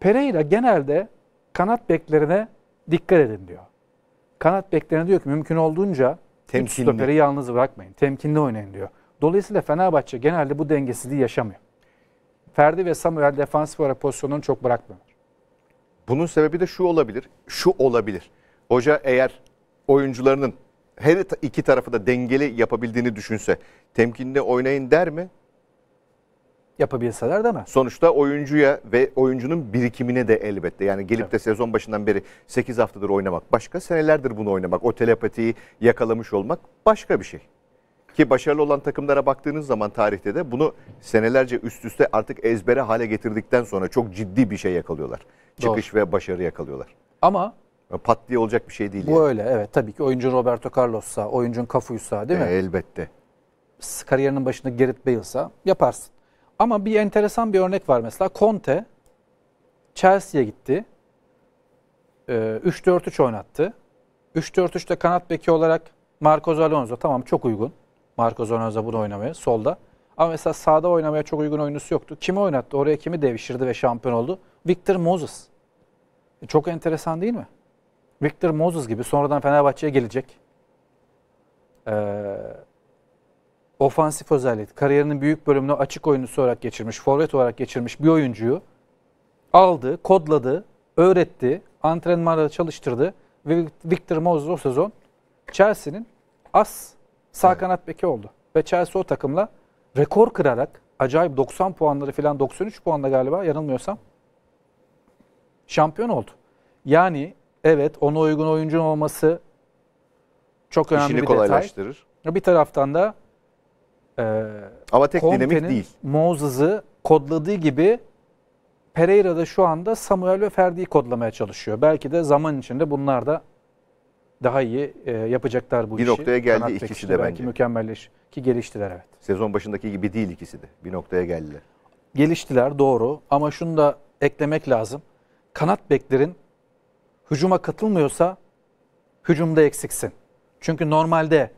Pereira genelde kanat beklerine dikkat edin diyor. Kanat beklerine diyor ki mümkün olduğunca temkinli. stoperi yalnız bırakmayın. Temkinli oynayın diyor. Dolayısıyla Fenerbahçe genelde bu dengesizliği yaşamıyor. Ferdi ve Samuel defansif olarak pozisyonunu çok bırakmıyor. Bunun sebebi de şu olabilir, şu olabilir. Hoca eğer oyuncularının her iki tarafı da dengeli yapabildiğini düşünse temkinli oynayın der mi? Yapabilseler mi? Sonuçta oyuncuya ve oyuncunun birikimine de elbette. Yani gelip evet. de sezon başından beri 8 haftadır oynamak başka, senelerdir bunu oynamak, o telepatiyi yakalamış olmak başka bir şey. Ki başarılı olan takımlara baktığınız zaman tarihte de bunu senelerce üst üste artık ezbere hale getirdikten sonra çok ciddi bir şey yakalıyorlar çıkış Doğru. ve başarı yakalıyorlar. Ama pat diye olacak bir şey değil. Bu yani. öyle evet tabii ki oyuncun Roberto Carlos'sa, oyuncun Cafu'ysa değil mi? E, elbette. Kariyerinin başında Gerrit Bale'sa yaparsın. Ama bir enteresan bir örnek var mesela. Conte Chelsea'ye gitti. 3-4-3 ee, oynattı. 3-4-3'te kanat beki olarak Marcos Alonso tamam çok uygun. Marcos Alonso bunu oynamaya solda. Ama mesela sağda oynamaya çok uygun oyuncusu yoktu. Kimi oynattı? Oraya kimi devşirdi ve şampiyon oldu? Victor Moses. E çok enteresan değil mi? Victor Moses gibi sonradan Fenerbahçe'ye gelecek. Ee, ofansif özellik, kariyerinin büyük bölümünü açık oyuncusu olarak geçirmiş, forvet olarak geçirmiş bir oyuncuyu aldı, kodladı, öğretti, antrenmanlarda çalıştırdı ve Victor Moses o sezon Chelsea'nin as sağ evet. kanat beki oldu. Ve Chelsea o takımla rekor kırarak acayip 90 puanları falan 93 puanla galiba yanılmıyorsam şampiyon oldu. Yani evet ona uygun oyuncu olması çok önemli İşini bir kolaylaştırır. detay. Bir taraftan da e, ama tek dinamik değil. Moses'ı kodladığı gibi Pereira da şu anda Samuel ve Ferdi'yi kodlamaya çalışıyor. Belki de zaman içinde bunlar da daha iyi e, yapacaklar bu bir işi. Bir noktaya geldi Kanat ikisi de belki bence. mükemmelleş ki geliştiler evet. Sezon başındaki gibi değil ikisi de. Bir noktaya geldiler. Geliştiler doğru ama şunu da eklemek lazım. Kanat beklerin hücuma katılmıyorsa hücumda eksiksin. Çünkü normalde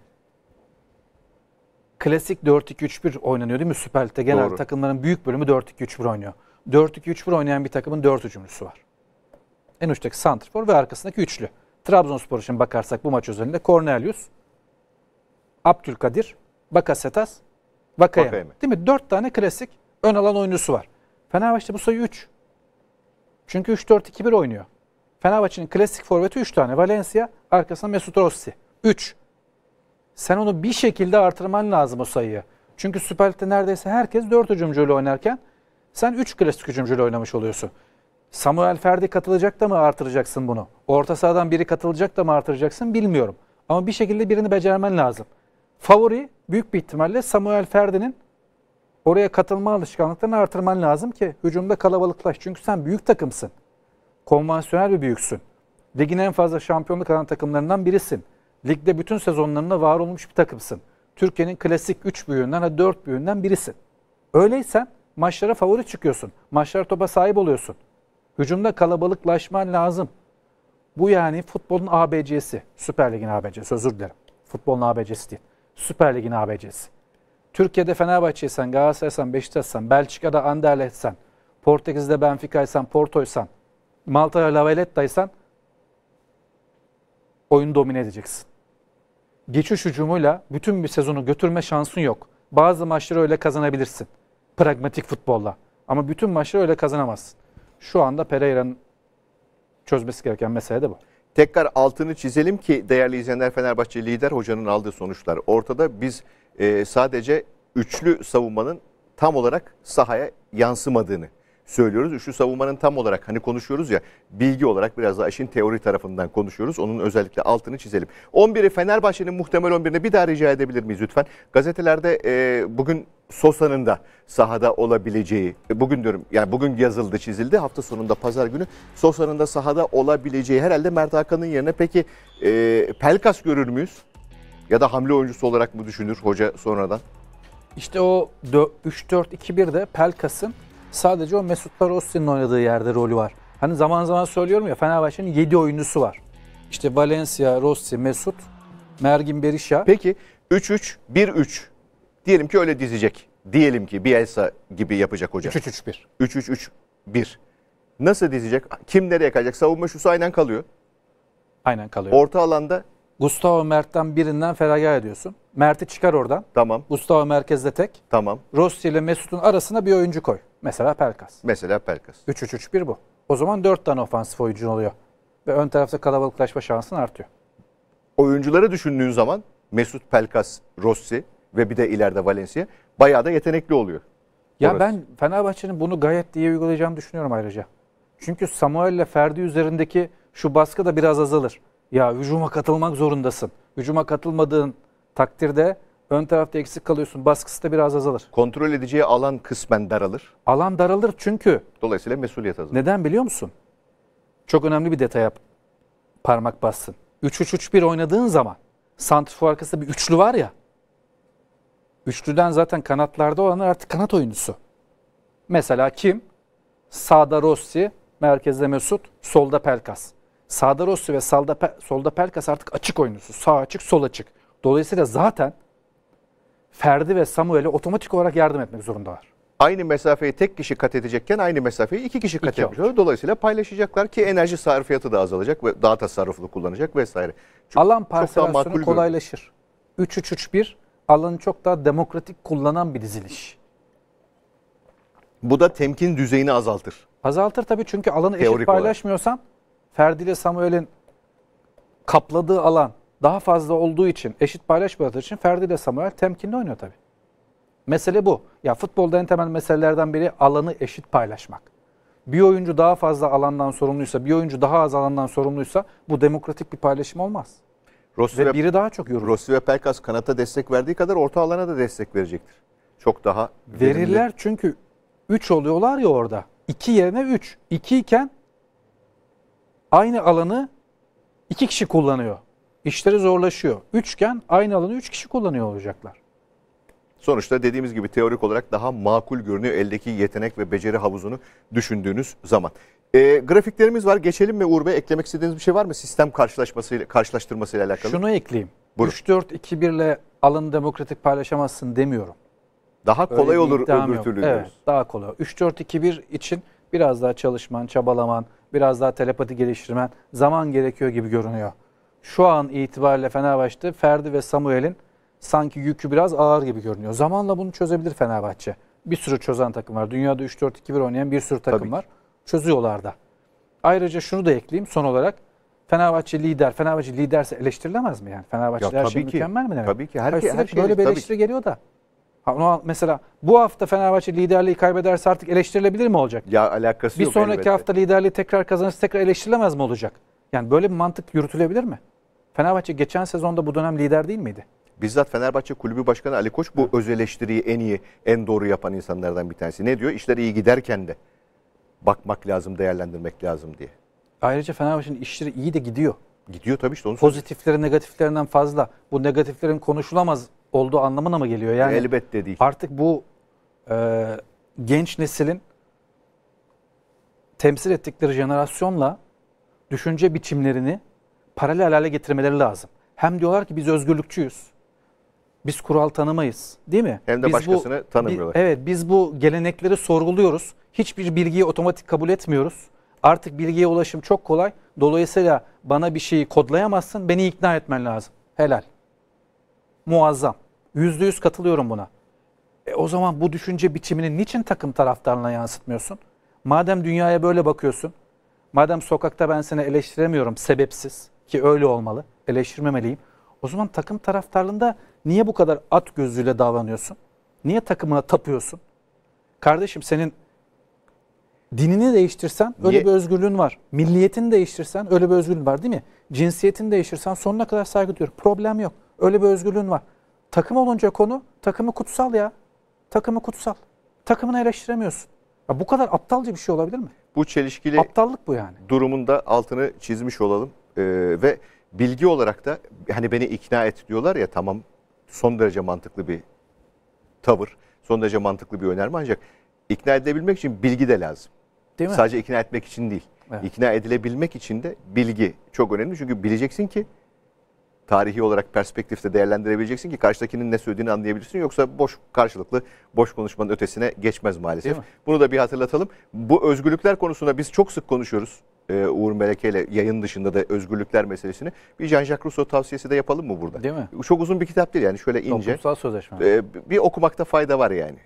klasik 4-2-3-1 oynanıyor değil mi? Süper Lig'de genel Doğru. takımların büyük bölümü 4-2-3-1 oynuyor. 4-2-3-1 oynayan bir takımın 4 hücumcusu var. En uçtaki santrfor ve arkasındaki üçlü. Trabzonspor için bakarsak bu maç özelinde Cornelius, Abdülkadir, Bakasetas, Vakayem. Değil mi? Dört tane klasik ön alan oyuncusu var. Fenerbahçe bu sayı 3. Çünkü 3-4-2-1 oynuyor. Fenerbahçe'nin klasik forveti 3 tane. Valencia, arkasında Mesut Rossi. 3. Sen onu bir şekilde artırman lazım o sayıyı. Çünkü Süper Lig'de neredeyse herkes 4 hücumcuyla oynarken sen 3 klasik hücumcuyla oynamış oluyorsun. Samuel Ferdi katılacak da mı artıracaksın bunu? Orta sahadan biri katılacak da mı artıracaksın bilmiyorum. Ama bir şekilde birini becermen lazım. Favori büyük bir ihtimalle Samuel Ferdi'nin oraya katılma alışkanlıklarını artırman lazım ki hücumda kalabalıklaş. Çünkü sen büyük takımsın. Konvansiyonel bir büyüksün. Ligin en fazla şampiyonluk alan takımlarından birisin. Ligde bütün sezonlarında var olmuş bir takımsın. Türkiye'nin klasik 3 büyüğünden 4 büyüğünden birisin. Öyleyse maçlara favori çıkıyorsun. Maçlara topa sahip oluyorsun. Hücumda kalabalıklaşman lazım. Bu yani futbolun ABC'si. Süper Lig'in ABC'si özür dilerim. Futbolun ABC'si değil. Süper Lig'in ABC'si. Türkiye'de Fenerbahçe'ysen, Galatasaray'san, Beşiktaş'san, Belçika'da Anderlecht'sen, Portekiz'de Benfica'ysan, Porto'ysan, Malta'da Lavaletta'ysan oyunu domine edeceksin. Geçiş hücumuyla bütün bir sezonu götürme şansın yok. Bazı maçları öyle kazanabilirsin. Pragmatik futbolla. Ama bütün maçları öyle kazanamazsın. Şu anda Pereira'nın çözmesi gereken mesele de bu. Tekrar altını çizelim ki değerli izleyenler Fenerbahçe lider hocanın aldığı sonuçlar ortada. Biz e, sadece üçlü savunmanın tam olarak sahaya yansımadığını söylüyoruz. Üçlü savunmanın tam olarak hani konuşuyoruz ya bilgi olarak biraz daha işin teori tarafından konuşuyoruz. Onun özellikle altını çizelim. 11'i Fenerbahçe'nin muhtemel 11'ini bir daha rica edebilir miyiz lütfen? Gazetelerde e, bugün Sosa'nın da sahada olabileceği, e, bugün diyorum yani bugün yazıldı çizildi hafta sonunda pazar günü Sosa'nın da sahada olabileceği herhalde Mert Hakan'ın yerine peki e, Pelkas görür müyüz? Ya da hamle oyuncusu olarak mı düşünür hoca sonradan? İşte o 3-4-2-1'de Pelkas'ın Sadece o Mesut Rossi'nin oynadığı yerde rolü var. Hani zaman zaman söylüyorum ya Fenerbahçe'nin 7 oyuncusu var. İşte Valencia, Rossi, Mesut, Mergin Berisha. Peki 3-3-1-3 diyelim ki öyle dizecek. Diyelim ki Bielsa gibi yapacak hoca. 3 3 1 3-3-3-1. Nasıl dizecek? Kim nereye kalacak? Savunma şusu aynen kalıyor. Aynen kalıyor. Orta alanda Gustavo Mert'ten birinden feragat ediyorsun. Mert'i çıkar oradan. Tamam. Gustavo merkezde tek. Tamam. Rossi ile Mesut'un arasına bir oyuncu koy. Mesela Pelkas. Mesela Pelkas. 3-3-3-1 bu. O zaman 4 tane ofansif oyuncu oluyor. Ve ön tarafta kalabalıklaşma şansın artıyor. Oyuncuları düşündüğün zaman Mesut, Pelkas, Rossi ve bir de ileride Valencia bayağı da yetenekli oluyor. Ya Orası. ben Fenerbahçe'nin bunu gayet iyi uygulayacağını düşünüyorum ayrıca. Çünkü Samuel ile Ferdi üzerindeki şu baskı da biraz azalır. Ya hücuma katılmak zorundasın. Hücuma katılmadığın takdirde ön tarafta eksik kalıyorsun. Baskısı da biraz azalır. Kontrol edeceği alan kısmen daralır. Alan daralır çünkü. Dolayısıyla mesuliyet azalır. Neden biliyor musun? Çok önemli bir detaya parmak bassın. 3-3-3-1 oynadığın zaman santrifor arkasında bir üçlü var ya. Üçlüden zaten kanatlarda olanlar artık kanat oyuncusu. Mesela kim? Sağda Rossi, merkezde Mesut, solda Pelkas. Sağda Rossi ve solda solda Pelkas artık açık oyuncusu. Sağ açık, sol açık. Dolayısıyla zaten Ferdi ve Samuel'e otomatik olarak yardım etmek zorundalar. Aynı mesafeyi tek kişi kat edecekken aynı mesafeyi iki kişi kat ediyor. Dolayısıyla paylaşacaklar ki enerji sarfiyatı da azalacak ve daha tasarruflu kullanacak vesaire. Çünkü Alan parselasyonu kolaylaşır. 3-3-3-1 alanı çok daha demokratik kullanan bir diziliş. Bu da temkin düzeyini azaltır. Azaltır tabii çünkü alanı Teorik eşit paylaşmıyorsan olarak. Ferdi ile Samuel'in kapladığı alan daha fazla olduğu için, eşit paylaşmadığı için Ferdi ile Samuel temkinli oynuyor tabi. Mesele bu. Ya futbolda en temel meselelerden biri alanı eşit paylaşmak. Bir oyuncu daha fazla alandan sorumluysa, bir oyuncu daha az alandan sorumluysa bu demokratik bir paylaşım olmaz. Rossi ve, ve biri daha çok yorulur. Rossi ve Pelkas kanata destek verdiği kadar orta alana da destek verecektir. Çok daha verirler verimli. çünkü 3 oluyorlar ya orada. 2 yerine 3. 2 iken aynı alanı iki kişi kullanıyor. İşleri zorlaşıyor. Üçken aynı alanı üç kişi kullanıyor olacaklar. Sonuçta dediğimiz gibi teorik olarak daha makul görünüyor eldeki yetenek ve beceri havuzunu düşündüğünüz zaman. E, grafiklerimiz var. Geçelim mi Uğur Bey? Eklemek istediğiniz bir şey var mı? Sistem karşılaşmasıyla, karşılaştırmasıyla alakalı. Şunu ekleyeyim. 3-4-2-1 ile alanı demokratik paylaşamazsın demiyorum. Daha kolay olur öbür türlü evet, Daha kolay. 3-4-2-1 için biraz daha çalışman, çabalaman, biraz daha telepati geliştirmen zaman gerekiyor gibi görünüyor. Şu an itibariyle Fenerbahçe'de Ferdi ve Samuel'in sanki yükü biraz ağır gibi görünüyor. Zamanla bunu çözebilir Fenerbahçe. Bir sürü çözen takım var. Dünyada 3-4-2-1 oynayan bir sürü takım Tabii. var. Çözüyorlar da. Ayrıca şunu da ekleyeyim son olarak. Fenerbahçe lider. Fenerbahçe liderse eleştirilemez mi yani? Fenerbahçe ya, her şey ki. mükemmel mi demek? Tabii ki. Her, her, şey, böyle bir eleştiri geliyor da mesela bu hafta Fenerbahçe liderliği kaybederse artık eleştirilebilir mi olacak? Ya alakası bir yok. Bir sonraki elbette. hafta liderliği tekrar kazanırsa tekrar eleştirilemez mi olacak? Yani böyle bir mantık yürütülebilir mi? Fenerbahçe geçen sezonda bu dönem lider değil miydi? Bizzat Fenerbahçe Kulübü Başkanı Ali Koç bu öz eleştiriyi en iyi, en doğru yapan insanlardan bir tanesi. Ne diyor? İşler iyi giderken de bakmak lazım, değerlendirmek lazım diye. Ayrıca Fenerbahçe'nin işleri iyi de gidiyor. Gidiyor tabii işte onu Pozitifleri negatiflerinden fazla. Bu negatiflerin konuşulamaz olduğu anlamına mı geliyor? Yani Elbette değil. Artık bu e, genç neslin temsil ettikleri jenerasyonla düşünce biçimlerini paralel hale getirmeleri lazım. Hem diyorlar ki biz özgürlükçüyüz. Biz kural tanımayız. Değil mi? Hem de biz başkasını bu, tanımıyorlar. Bi, evet biz bu gelenekleri sorguluyoruz. Hiçbir bilgiyi otomatik kabul etmiyoruz. Artık bilgiye ulaşım çok kolay. Dolayısıyla bana bir şeyi kodlayamazsın. Beni ikna etmen lazım. Helal muazzam. Yüzde yüz katılıyorum buna. E, o zaman bu düşünce biçimini niçin takım taraftarına yansıtmıyorsun? Madem dünyaya böyle bakıyorsun, madem sokakta ben seni eleştiremiyorum sebepsiz ki öyle olmalı, eleştirmemeliyim. O zaman takım taraftarlığında niye bu kadar at gözüyle davranıyorsun? Niye takımına tapıyorsun? Kardeşim senin dinini değiştirsen öyle Niye? bir özgürlüğün var. Milliyetini değiştirsen öyle bir özgürlüğün var değil mi? Cinsiyetini değiştirsen sonuna kadar saygı duyuyorum. Problem yok. Öyle bir özgürlüğün var. Takım olunca konu takımı kutsal ya. Takımı kutsal. Takımını eleştiremiyorsun. Ya bu kadar aptalca bir şey olabilir mi? Bu çelişkili aptallık bu yani. Durumunda altını çizmiş olalım ee, ve bilgi olarak da hani beni ikna et diyorlar ya tamam son derece mantıklı bir tavır, son derece mantıklı bir önerme ancak ikna edilebilmek için bilgi de lazım. Değil mi? Sadece ikna etmek için değil. Evet. İkna edilebilmek için de bilgi çok önemli çünkü bileceksin ki tarihi olarak perspektifte değerlendirebileceksin ki karşıdakinin ne söylediğini anlayabilirsin. Yoksa boş karşılıklı boş konuşmanın ötesine geçmez maalesef. Bunu da bir hatırlatalım. Bu özgürlükler konusunda biz çok sık konuşuyoruz. Ee, Uğur Meleke ile yayın dışında da özgürlükler meselesini bir Jean-Jacques Rousseau tavsiyesi de yapalım mı burada? Değil mi? Çok uzun bir kitap değil yani şöyle ince. Toplumsal sözleşme. Ee, bir okumakta fayda var yani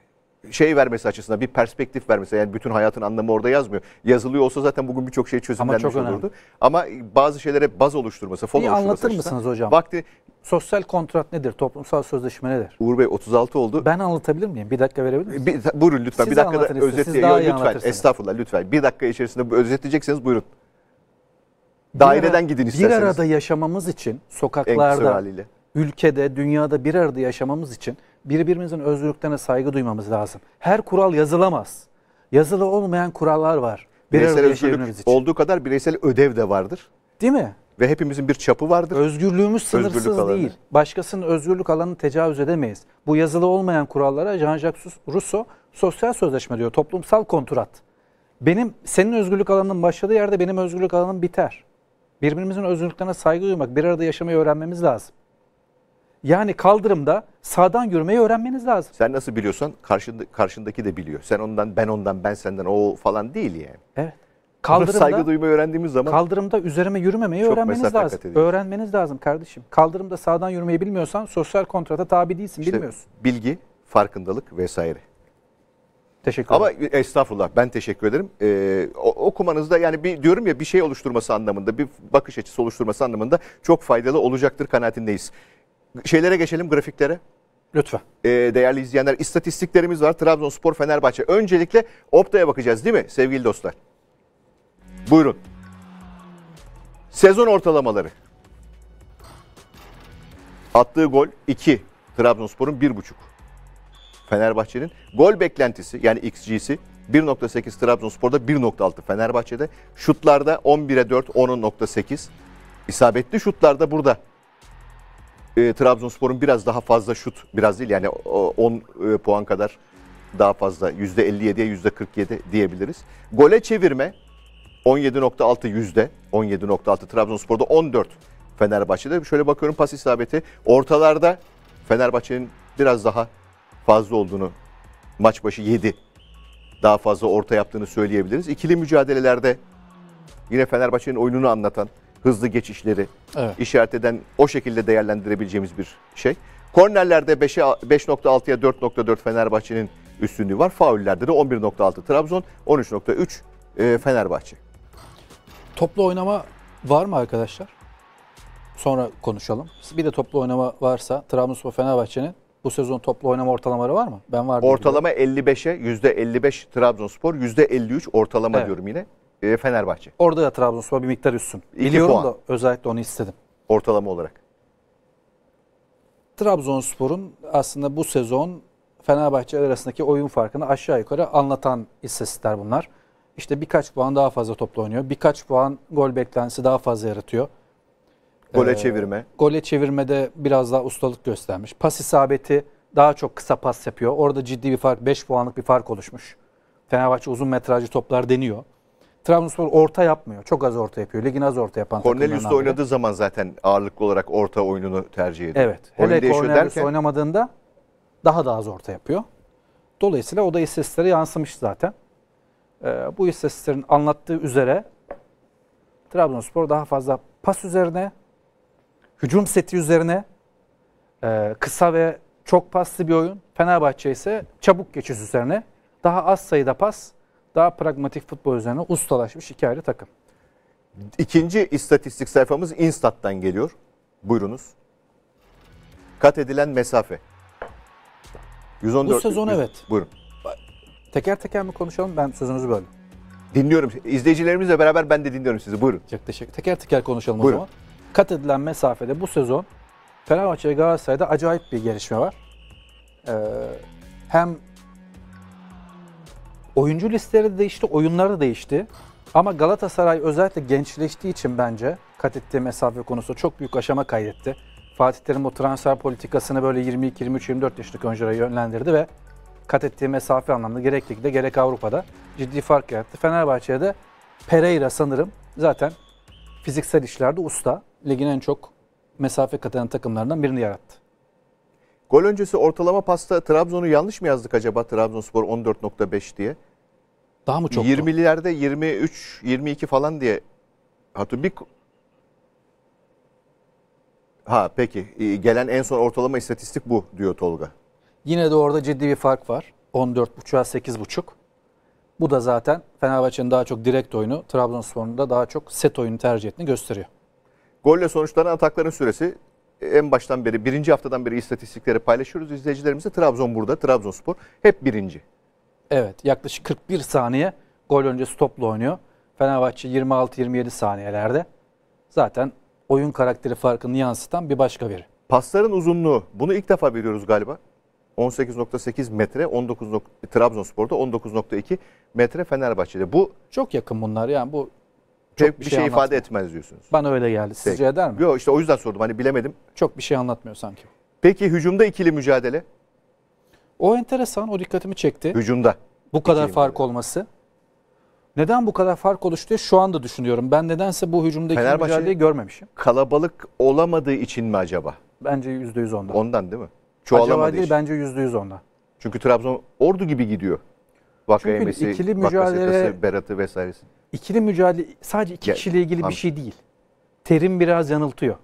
şey vermesi açısından bir perspektif vermesi yani bütün hayatın anlamı orada yazmıyor. Yazılıyor olsa zaten bugün birçok şey çözümlenmiş Ama çok olurdu. Önemli. Ama bazı şeylere baz oluşturması, fon oluşturması anlatır mısınız hocam? Vakti Sosyal kontrat nedir? Toplumsal sözleşme nedir? Uğur Bey 36 oldu. Ben anlatabilir miyim? Bir dakika verebilir misiniz? Bir, buyurun lütfen. Siz bir da özetleyin. Lütfen. Estağfurullah lütfen. Bir dakika içerisinde özetleyecekseniz buyurun. Daireden gidin isterseniz. Bir arada yaşamamız için sokaklarda, ülkede, dünyada bir arada yaşamamız için birbirimizin özgürlüklerine saygı duymamız lazım. Her kural yazılamaz. Yazılı olmayan kurallar var. Bireysel özgürlük olduğu kadar bireysel ödev de vardır. Değil mi? Ve hepimizin bir çapı vardır. Özgürlüğümüz sınırsız özgürlük alanı. değil. Başkasının özgürlük alanını tecavüz edemeyiz. Bu yazılı olmayan kurallara Jean-Jacques Rousseau sosyal sözleşme diyor. Toplumsal kontrat. Benim senin özgürlük alanının başladığı yerde benim özgürlük alanım biter. Birbirimizin özgürlüklerine saygı duymak, bir arada yaşamayı öğrenmemiz lazım. Yani kaldırımda sağdan yürümeyi öğrenmeniz lazım. Sen nasıl biliyorsan karşındaki de biliyor. Sen ondan ben ondan ben senden o falan değil yani. Evet. Kaldırımda saygı duymayı öğrendiğimiz zaman kaldırımda üzerime yürümemeyi öğrenmeniz lazım. Öğrenmeniz lazım kardeşim. Kaldırımda sağdan yürümeyi bilmiyorsan sosyal kontrata tabi değilsin, işte bilmiyorsun. Bilgi, farkındalık vesaire. Teşekkür ederim. Ama estağfurullah ben teşekkür ederim. Ee, okumanızda yani bir diyorum ya bir şey oluşturması anlamında, bir bakış açısı oluşturması anlamında çok faydalı olacaktır kanaatindeyiz. Şeylere geçelim grafiklere. Lütfen. E, değerli izleyenler istatistiklerimiz var. Trabzonspor Fenerbahçe. Öncelikle Opta'ya bakacağız değil mi sevgili dostlar? Buyurun. Sezon ortalamaları. Attığı gol 2. Trabzonspor'un 1.5. Fenerbahçe'nin gol beklentisi yani XG'si 1.8 Trabzonspor'da 1.6 Fenerbahçe'de. Şutlarda 11'e 4 10.8. İsabetli şutlarda burada e, Trabzonspor'un biraz daha fazla şut, biraz değil yani 10 e, puan kadar daha fazla %57'ye %47 diyebiliriz. Gole çevirme 17.6 yüzde 17.6 Trabzonspor'da 14 Fenerbahçe'de. Şöyle bakıyorum pas isabeti ortalarda Fenerbahçe'nin biraz daha fazla olduğunu maç başı 7 daha fazla orta yaptığını söyleyebiliriz. İkili mücadelelerde yine Fenerbahçe'nin oyununu anlatan hızlı geçişleri evet. işaret eden o şekilde değerlendirebileceğimiz bir şey. Kornerlerde 5.6'ya 4.4 Fenerbahçe'nin üstünlüğü var. Faullerde de 11.6 Trabzon, 13.3 e, Fenerbahçe. Toplu oynama var mı arkadaşlar? Sonra konuşalım. Bir de toplu oynama varsa Trabzonspor Fenerbahçe'nin bu sezon toplu oynama ortalamaları var mı? Ben var. Ortalama 55'e %55 Trabzonspor, %53 ortalama evet. diyorum yine. Ee, Fenerbahçe. Orada da Trabzonspor bir miktar üstün. İki Biliyorum puan. da özellikle onu istedim. Ortalama olarak. Trabzonspor'un aslında bu sezon Fenerbahçe arasındaki oyun farkını aşağı yukarı anlatan istatistikler bunlar. İşte birkaç puan daha fazla topla oynuyor. Birkaç puan gol beklentisi daha fazla yaratıyor. Gole ee, çevirme. Gole çevirmede biraz daha ustalık göstermiş. Pas isabeti daha çok kısa pas yapıyor. Orada ciddi bir fark, 5 puanlık bir fark oluşmuş. Fenerbahçe uzun metrajlı toplar deniyor. Trabzonspor orta yapmıyor. Çok az orta yapıyor. Ligin az orta yapan Cornelius da oynadığı zaman zaten ağırlıklı olarak orta oyununu tercih ediyor. Evet. Oyun Hele Cornelius derken... oynamadığında daha da az orta yapıyor. Dolayısıyla o da istatistiklere yansımış zaten. Ee, bu istatistiklerin anlattığı üzere Trabzonspor daha fazla pas üzerine, hücum seti üzerine, e, kısa ve çok paslı bir oyun. Fenerbahçe ise çabuk geçiş üzerine daha az sayıda pas daha pragmatik futbol üzerine ustalaşmış iki ayrı takım. İkinci istatistik sayfamız Instat'tan geliyor. Buyurunuz. Kat edilen mesafe. 114. Bu sezon evet. Buyurun. Teker teker mi konuşalım? Ben sözünüzü böyle. Dinliyorum. İzleyicilerimizle beraber ben de dinliyorum sizi. Buyurun. Çok teşekkür. Teker teker konuşalım Buyurun. o zaman. Kat edilen mesafede bu sezon Fenerbahçe ve Galatasaray'da acayip bir gelişme var. Ee, hem Oyuncu listeleri de değişti, oyunları değişti. Ama Galatasaray özellikle gençleştiği için bence kat ettiği mesafe konusu çok büyük aşama kaydetti. Fatih Terim o transfer politikasını böyle 22, 23, 24 yaşındaki oyunculara yönlendirdi ve kat ettiği mesafe anlamında gerek ligde gerek Avrupa'da ciddi fark yarattı. Fenerbahçe'de de Pereira sanırım zaten fiziksel işlerde usta. Ligin en çok mesafe katayan takımlarından birini yarattı. Gol öncesi ortalama pasta Trabzon'u yanlış mı yazdık acaba Trabzonspor 14.5 diye? Daha mı çok? 20'lilerde 23, 22 falan diye hatun bir Ha peki gelen en son ortalama istatistik bu diyor Tolga. Yine de orada ciddi bir fark var. 14.5'a 8.5. Bu da zaten Fenerbahçe'nin daha çok direkt oyunu, Trabzonspor'un da daha çok set oyunu tercih ettiğini gösteriyor. Golle sonuçlanan atakların süresi en baştan beri birinci haftadan beri istatistikleri paylaşıyoruz izleyicilerimize. Trabzon burada, Trabzonspor hep birinci. Evet yaklaşık 41 saniye gol öncesi topla oynuyor. Fenerbahçe 26-27 saniyelerde. Zaten oyun karakteri farkını yansıtan bir başka veri. Pasların uzunluğu bunu ilk defa veriyoruz galiba. 18.8 metre 19. Trabzonspor'da 19.2 metre Fenerbahçe'de. Bu çok yakın bunlar yani bu çok bir şey, şey ifade etmez diyorsunuz. Bana öyle geldi. Sizce Peki. eder mi? Yok işte o yüzden sordum. Hani bilemedim. Çok bir şey anlatmıyor sanki. Peki hücumda ikili mücadele? O enteresan. O dikkatimi çekti. Hücumda. Bu kadar ikili fark mücadele. olması. Neden bu kadar fark oluştu şu anda düşünüyorum. Ben nedense bu hücumdaki Fenerbahçe mücadeleyi görmemişim. kalabalık olamadığı için mi acaba? Bence %100 ondan. Ondan değil mi? Çoğalamadığı Acaba değil için. bence %100 ondan. Çünkü Trabzon ordu gibi gidiyor. Vaka Çünkü emesi, ikili mücadele, beratı vesairesi. İkili mücadele sadece iki kişiyle ilgili Anladım. bir şey değil. Terim biraz yanıltıyor.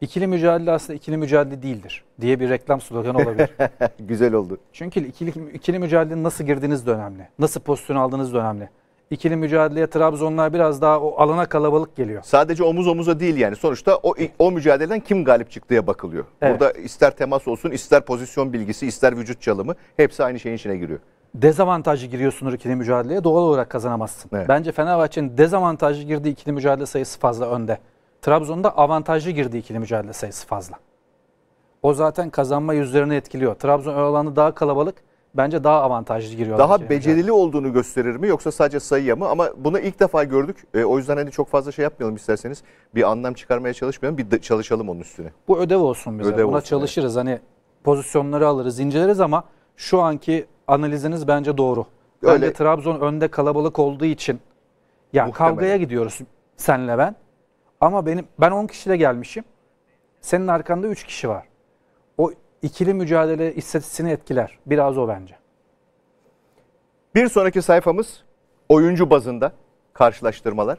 İkili mücadele aslında ikili mücadele değildir diye bir reklam sloganı olabilir. Güzel oldu. Çünkü ikili, ikili mücadelenin nasıl girdiğiniz de önemli. Nasıl pozisyon aldığınız da önemli. İkili mücadeleye Trabzonlar biraz daha o alana kalabalık geliyor. Sadece omuz omuza değil yani. Sonuçta o o mücadeleden kim galip çıktıya bakılıyor. Evet. Burada ister temas olsun, ister pozisyon bilgisi, ister vücut çalımı hepsi aynı şeyin içine giriyor dezavantajlı giriyorsundur ikili mücadeleye doğal olarak kazanamazsın. Evet. Bence Fenerbahçe'nin dezavantajlı girdiği ikili mücadele sayısı fazla önde. Trabzon'da avantajlı girdiği ikili mücadele sayısı fazla. O zaten kazanma yüzlerini etkiliyor. Trabzon alanı daha kalabalık. Bence daha avantajlı giriyor. Daha becerili mücadele. olduğunu gösterir mi yoksa sadece sayıya mı? Ama bunu ilk defa gördük. E, o yüzden hani çok fazla şey yapmayalım isterseniz. Bir anlam çıkarmaya çalışmayalım. Bir çalışalım onun üstüne. Bu ödev olsun bize. Ödev Buna olsun, çalışırız. Evet. Hani pozisyonları alırız, inceleriz ama şu anki analiziniz bence doğru. Öyle. Bence Trabzon önde kalabalık olduğu için yani kavgaya gidiyoruz senle ben. Ama benim ben 10 kişiyle gelmişim. Senin arkanda 3 kişi var. O ikili mücadele istatistiğini etkiler. Biraz o bence. Bir sonraki sayfamız oyuncu bazında karşılaştırmalar.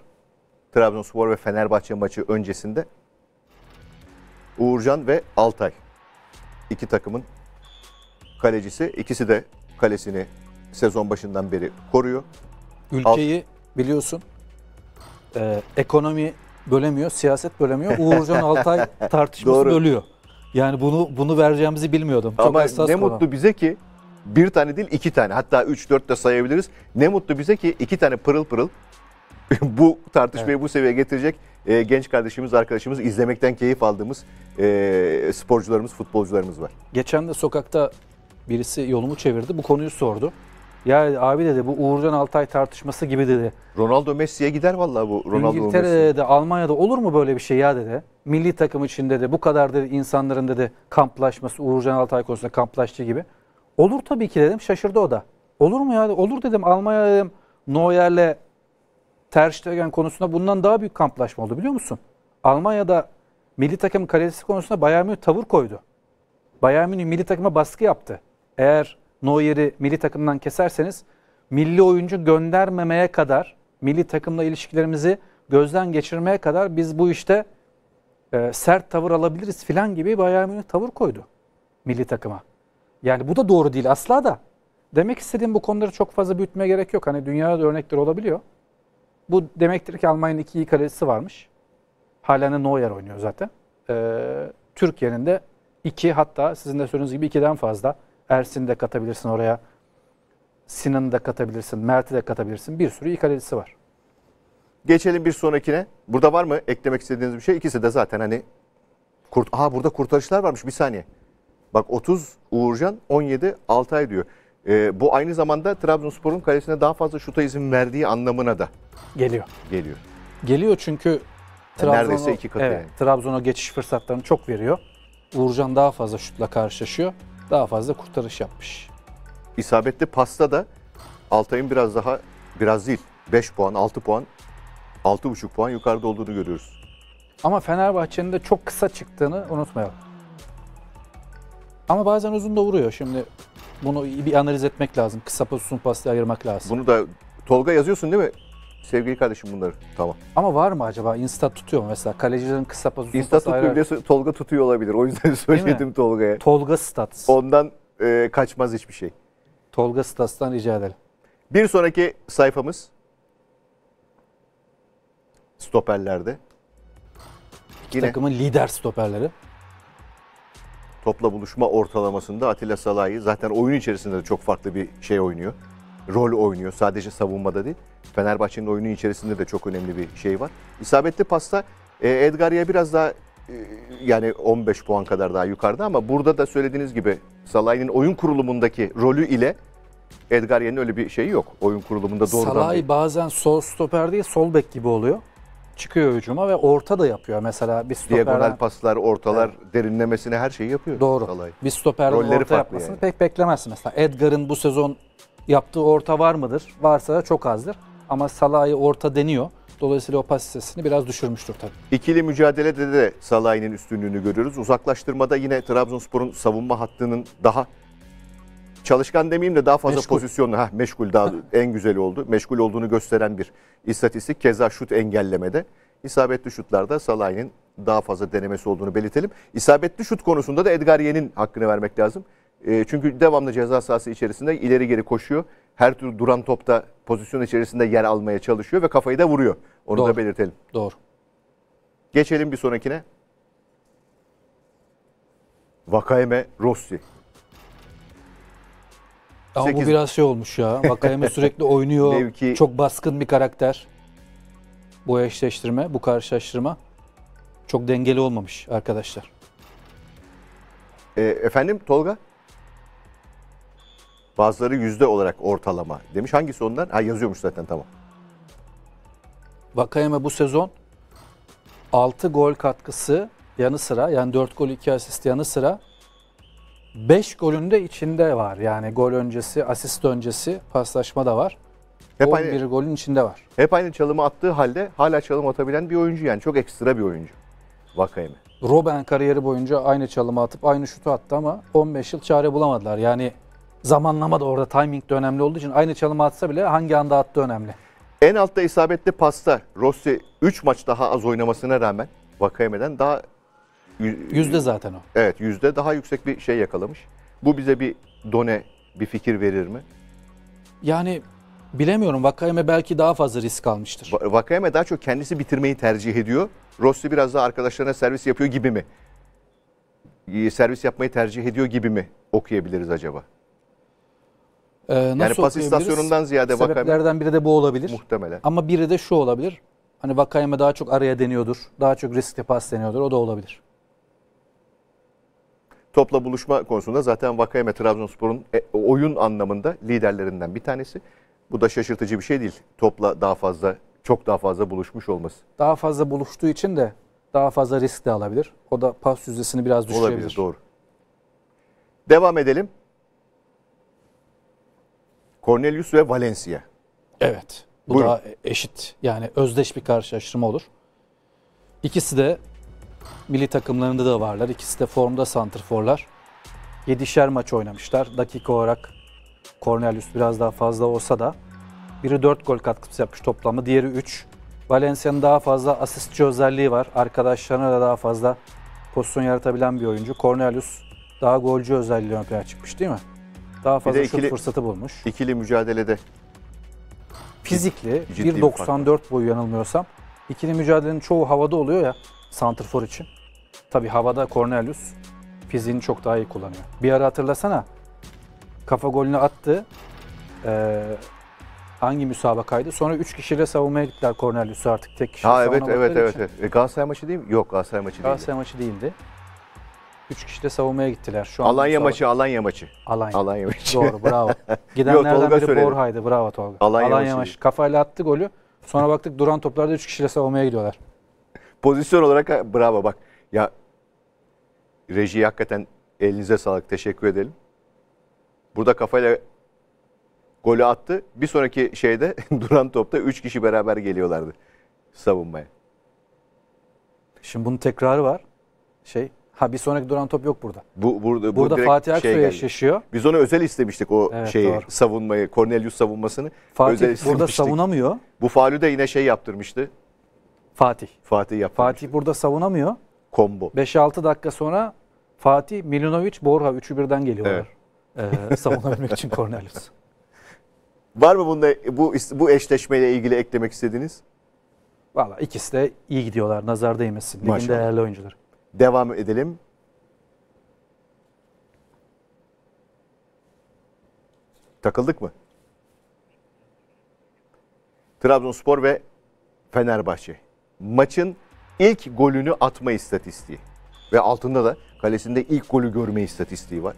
Trabzonspor ve Fenerbahçe maçı öncesinde Uğurcan ve Altay. iki takımın kalecisi. İkisi de kalesini sezon başından beri koruyor. Ülkeyi Alt... biliyorsun e, ekonomi bölemiyor, siyaset bölemiyor. Uğurcan Altay tartışması bölüyor. Yani bunu bunu vereceğimizi bilmiyordum. Çok Ama ne konu. mutlu bize ki bir tane değil iki tane hatta üç dört de sayabiliriz. Ne mutlu bize ki iki tane pırıl pırıl bu tartışmayı evet. bu seviyeye getirecek e, genç kardeşimiz, arkadaşımız, izlemekten keyif aldığımız e, sporcularımız, futbolcularımız var. Geçen de sokakta birisi yolumu çevirdi. Bu konuyu sordu. Ya abi dedi bu Uğurcan Altay tartışması gibi dedi. Ronaldo Messi'ye gider vallahi bu Ronaldo İngiltere'de Messi. de Almanya'da olur mu böyle bir şey ya dedi. Milli takım içinde de bu kadar dedi insanların dedi kamplaşması Uğurcan Altay konusunda kamplaştığı gibi. Olur tabii ki dedim şaşırdı o da. Olur mu ya olur dedim Almanya dedim Neuer'le Ter Stegen konusunda bundan daha büyük kamplaşma oldu biliyor musun? Almanya'da milli takım kalecisi konusunda Bayern Münih tavır koydu. Bayern Münih milli takıma baskı yaptı eğer Neuer'i milli takımdan keserseniz milli oyuncu göndermemeye kadar milli takımla ilişkilerimizi gözden geçirmeye kadar biz bu işte e, sert tavır alabiliriz filan gibi bayağı bir tavır koydu milli takıma. Yani bu da doğru değil asla da. Demek istediğim bu konuları çok fazla büyütmeye gerek yok. Hani dünyada da örnekler olabiliyor. Bu demektir ki Almanya'nın iki iyi kalecisi varmış. Halen de Neuer oynuyor zaten. Ee, Türkiye'nin de iki hatta sizin de söylediğiniz gibi ikiden fazla Ersin'i de katabilirsin oraya. Sinan'ı da katabilirsin. Mert'i de katabilirsin. Bir sürü iyi kalecisi var. Geçelim bir sonrakine. Burada var mı eklemek istediğiniz bir şey? İkisi de zaten hani kurt Aha burada kurtarışlar varmış. Bir saniye. Bak 30 Uğurcan, 17 Altay diyor. Ee, bu aynı zamanda Trabzonspor'un kalesine daha fazla şuta izin verdiği anlamına da geliyor. Geliyor. Geliyor çünkü Trabzon neredeyse iki katı evet, yani. Trabzon'a geçiş fırsatlarını çok veriyor. Uğurcan daha fazla şutla karşılaşıyor daha fazla kurtarış yapmış. İsabetli pasta da Altay'ın biraz daha biraz değil 5 puan 6 puan 6,5 puan yukarıda olduğunu görüyoruz. Ama Fenerbahçe'nin de çok kısa çıktığını unutmayalım. Ama bazen uzun da vuruyor. Şimdi bunu bir analiz etmek lazım. Kısa pozisyon pasta ayırmak lazım. Bunu da Tolga yazıyorsun değil mi? Sevgili kardeşim bunları tamam. Ama var mı acaba? Insta tutuyor mu mesela? Kalecilerin kısa pas uzun Insta tutuyor ayrı- bile Tolga tutuyor olabilir. O yüzden söyledim Tolga'ya. Tolga Stats. Ondan e, kaçmaz hiçbir şey. Tolga Stats'tan rica edelim. Bir sonraki sayfamız stoperlerde. Yine Takımın lider stoperleri. topla buluşma ortalamasında Atilla Salahi zaten oyun içerisinde de çok farklı bir şey oynuyor. Rol oynuyor. Sadece savunmada değil. Fenerbahçe'nin oyunu içerisinde de çok önemli bir şey var. İsabetli pasta e, Edgar'ya biraz daha e, yani 15 puan kadar daha yukarıda ama burada da söylediğiniz gibi Salah'ın oyun kurulumundaki rolü ile Edgar Yen'in öyle bir şeyi yok. Oyun kurulumunda doğrudan. Salah'ı bazen sol stoper değil sol bek gibi oluyor. Çıkıyor hücuma ve orta da yapıyor mesela bir stoperden. Diagonal paslar, ortalar, evet. derinlemesine her şeyi yapıyor. Doğru. Salay. Bir stoperden Rolleri orta yapmasını yani. pek beklemezsin mesela. Edgar'ın bu sezon yaptığı orta var mıdır? Varsa da çok azdır ama Salah'ı orta deniyor. Dolayısıyla sesini biraz düşürmüştür tabii. İkili mücadelede de Salah'ın üstünlüğünü görüyoruz. Uzaklaştırmada yine Trabzonspor'un savunma hattının daha çalışkan demeyeyim de daha fazla meşgul. pozisyonlu. Heh, meşgul daha en güzel oldu. Meşgul olduğunu gösteren bir istatistik. Keza şut engellemede. isabetli şutlarda Salah'ın daha fazla denemesi olduğunu belirtelim. İsabetli şut konusunda da Edgar Yen'in hakkını vermek lazım. E, çünkü devamlı ceza sahası içerisinde ileri geri koşuyor her türlü duran topta pozisyon içerisinde yer almaya çalışıyor ve kafayı da vuruyor. Onu Doğru. da belirtelim. Doğru. Geçelim bir sonrakine. Vakayeme Rossi. Ama 8. bu biraz şey olmuş ya. Vakayeme sürekli oynuyor. Mevki... Çok baskın bir karakter. Bu eşleştirme, bu karşılaştırma çok dengeli olmamış arkadaşlar. E, efendim Tolga? Bazıları yüzde olarak ortalama demiş. Hangisi onlar? Ha yazıyormuş zaten tamam. Vakayeme bu sezon 6 gol katkısı yanı sıra yani 4 gol 2 asist yanı sıra 5 golün de içinde var. Yani gol öncesi, asist öncesi paslaşma da var. Hep 11 aynı, golün içinde var. Hep aynı çalımı attığı halde hala çalım atabilen bir oyuncu yani çok ekstra bir oyuncu. Vakayeme. Robben kariyeri boyunca aynı çalımı atıp aynı şutu attı ama 15 yıl çare bulamadılar. Yani zamanlama da orada timing de önemli olduğu için aynı çalımı atsa bile hangi anda attı önemli. En altta isabetli pasta Rossi 3 maç daha az oynamasına rağmen Vakayeme'den daha yüzde zaten o. Evet yüzde daha yüksek bir şey yakalamış. Bu bize bir done bir fikir verir mi? Yani bilemiyorum Vakayeme belki daha fazla risk almıştır. Vakayeme daha çok kendisi bitirmeyi tercih ediyor. Rossi biraz daha arkadaşlarına servis yapıyor gibi mi? Servis yapmayı tercih ediyor gibi mi okuyabiliriz acaba? Ee, nasıl yani pas istasyonundan ziyade Sebeplerden biri de bu olabilir. Muhtemelen. Ama biri de şu olabilir. Hani Vakayeme daha çok araya deniyordur. Daha çok riskli pas deniyordur. O da olabilir. Topla buluşma konusunda zaten Vakayeme Trabzonspor'un e, oyun anlamında liderlerinden bir tanesi. Bu da şaşırtıcı bir şey değil. Topla daha fazla, çok daha fazla buluşmuş olması. Daha fazla buluştuğu için de daha fazla risk de alabilir. O da pas yüzdesini biraz düşürebilir. Olabilir, doğru. Devam edelim. Cornelius ve Valencia. Evet. Bu Buyurun. da eşit. Yani özdeş bir karşılaştırma olur. İkisi de milli takımlarında da varlar. İkisi de formda santrforlar. Yedişer maç oynamışlar. Dakika olarak Cornelius biraz daha fazla olsa da biri 4 gol katkısı yapmış toplamı, diğeri 3. Valencia'nın daha fazla asistçi özelliği var. Arkadaşlarına da daha fazla pozisyon yaratabilen bir oyuncu. Cornelius daha golcü özelliği ön plana çıkmış değil mi? Daha fazla bir ikili, şut fırsatı bulmuş. İkili mücadelede. Fizikli. 1.94 boyu yanılmıyorsam. ikili mücadelenin çoğu havada oluyor ya. Santrfor için. Tabi havada Cornelius fiziğini çok daha iyi kullanıyor. Bir ara hatırlasana. Kafa golünü attı. Ee, hangi müsabakaydı? Sonra 3 kişiyle savunmaya gittiler Cornelius'u artık tek kişi. Ha evet evet evet, evet. E, Galatasaray maçı değil mi? Yok Galatasaray maçı değil değildi. Galatasaray maçı değildi. 3 kişi de savunmaya gittiler. Şu an Alanya savun- maçı, Alanya maçı. Alanya. Alanya maçı. Doğru, bravo. Gidenlerden Tolga biri söyledi. Borha'ydı. Bravo Tolga. Alanya, Alanya maçı. maçı. Kafayla attı golü. Sonra baktık duran toplarda 3 kişiyle savunmaya gidiyorlar. Pozisyon olarak bravo bak. Ya reji hakikaten elinize sağlık. Teşekkür edelim. Burada kafayla golü attı. Bir sonraki şeyde duran topta 3 kişi beraber geliyorlardı savunmaya. Şimdi bunun tekrarı var. Şey Ha bir sonraki duran top yok burada. Bu burada bu burada Fatih Aksoy yaşıyor. Şey Biz onu özel istemiştik o evet, şeyi doğru. savunmayı, Cornelius savunmasını. Fatih özel burada savunamıyor. Bu Falü de yine şey yaptırmıştı. Fatih. Fatih yaptırmış. Fatih burada savunamıyor. Kombo. 5-6 dakika sonra Fatih, Milinovic, Borha üçü birden geliyorlar. Evet. Ee, savunabilmek için Cornelius. Var mı bunda bu bu eşleşmeyle ilgili eklemek istediğiniz? Valla ikisi de iyi gidiyorlar. Nazar değmesin. Ligin değerli oyuncular devam edelim. Takıldık mı? Trabzonspor ve Fenerbahçe. Maçın ilk golünü atma istatistiği ve altında da kalesinde ilk golü görme istatistiği var.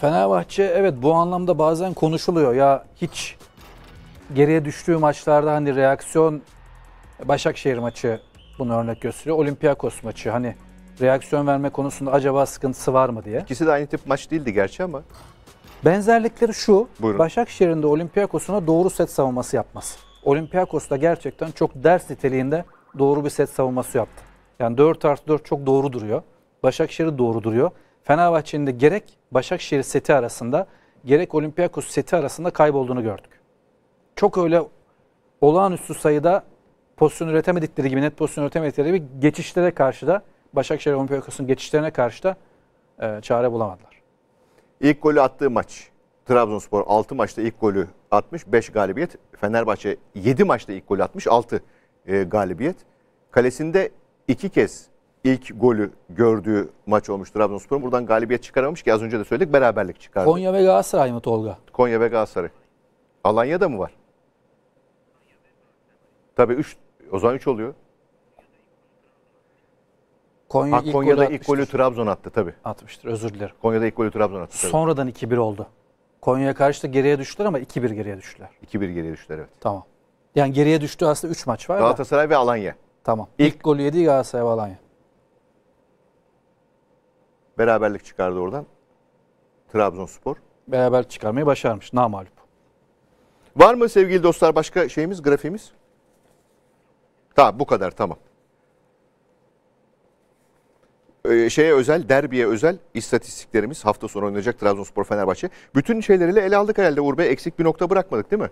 Fenerbahçe evet bu anlamda bazen konuşuluyor ya hiç geriye düştüğü maçlarda hani reaksiyon Başakşehir maçı bunu örnek gösteriyor. Olympiakos maçı hani reaksiyon verme konusunda acaba sıkıntısı var mı diye. İkisi de aynı tip maç değildi gerçi ama. Benzerlikleri şu. Buyurun. Başakşehir'in de Olympiakos'una doğru set savunması yapması. Olympiakos da gerçekten çok ders niteliğinde doğru bir set savunması yaptı. Yani 4 artı 4 çok doğru duruyor. Başakşehir'i doğru duruyor. Fenerbahçe'nin de gerek Başakşehir seti arasında gerek Olympiakos seti arasında kaybolduğunu gördük. Çok öyle olağanüstü sayıda pozisyon üretemedikleri gibi, net pozisyon üretemedikleri gibi geçişlere karşı da Başakşehir Olympiakos'un geçişlerine karşı da e, çare bulamadılar. İlk golü attığı maç. Trabzonspor 6 maçta ilk golü atmış, 5 galibiyet. Fenerbahçe 7 maçta ilk golü atmış, 6 e, galibiyet. Kalesinde 2 kez ilk golü gördüğü maç olmuş Trabzonspor'un. Buradan galibiyet çıkaramamış ki az önce de söyledik beraberlik çıkardı. Konya ve Galatasaray mı Tolga? Konya ve Galatasaray. Alanya'da mı var? Tabii 3 o zaman 3 oluyor. Konya ha, ilk Konya'da golü ilk golü Trabzon attı tabii. Atmıştır özür dilerim. Konya'da ilk golü Trabzon attı tabii. Sonradan 2-1 oldu. Konya'ya karşı da geriye düştüler ama 2-1 geriye düştüler. 2-1 geriye düştüler evet. Tamam. Yani geriye düştü aslında 3 maç var Galatasaray da. ve Alanya. Tamam. İlk, ilk golü yedi Galatasaray ve Alanya. Beraberlik çıkardı oradan. Trabzonspor. Beraberlik çıkarmayı başarmış. Namalup. Var mı sevgili dostlar başka şeyimiz, grafiğimiz? Tamam bu kadar tamam. Ee, şeye özel, derbiye özel istatistiklerimiz hafta sonu oynayacak Trabzonspor Fenerbahçe. Bütün şeyleriyle ele aldık herhalde Urbe Eksik bir nokta bırakmadık değil mi?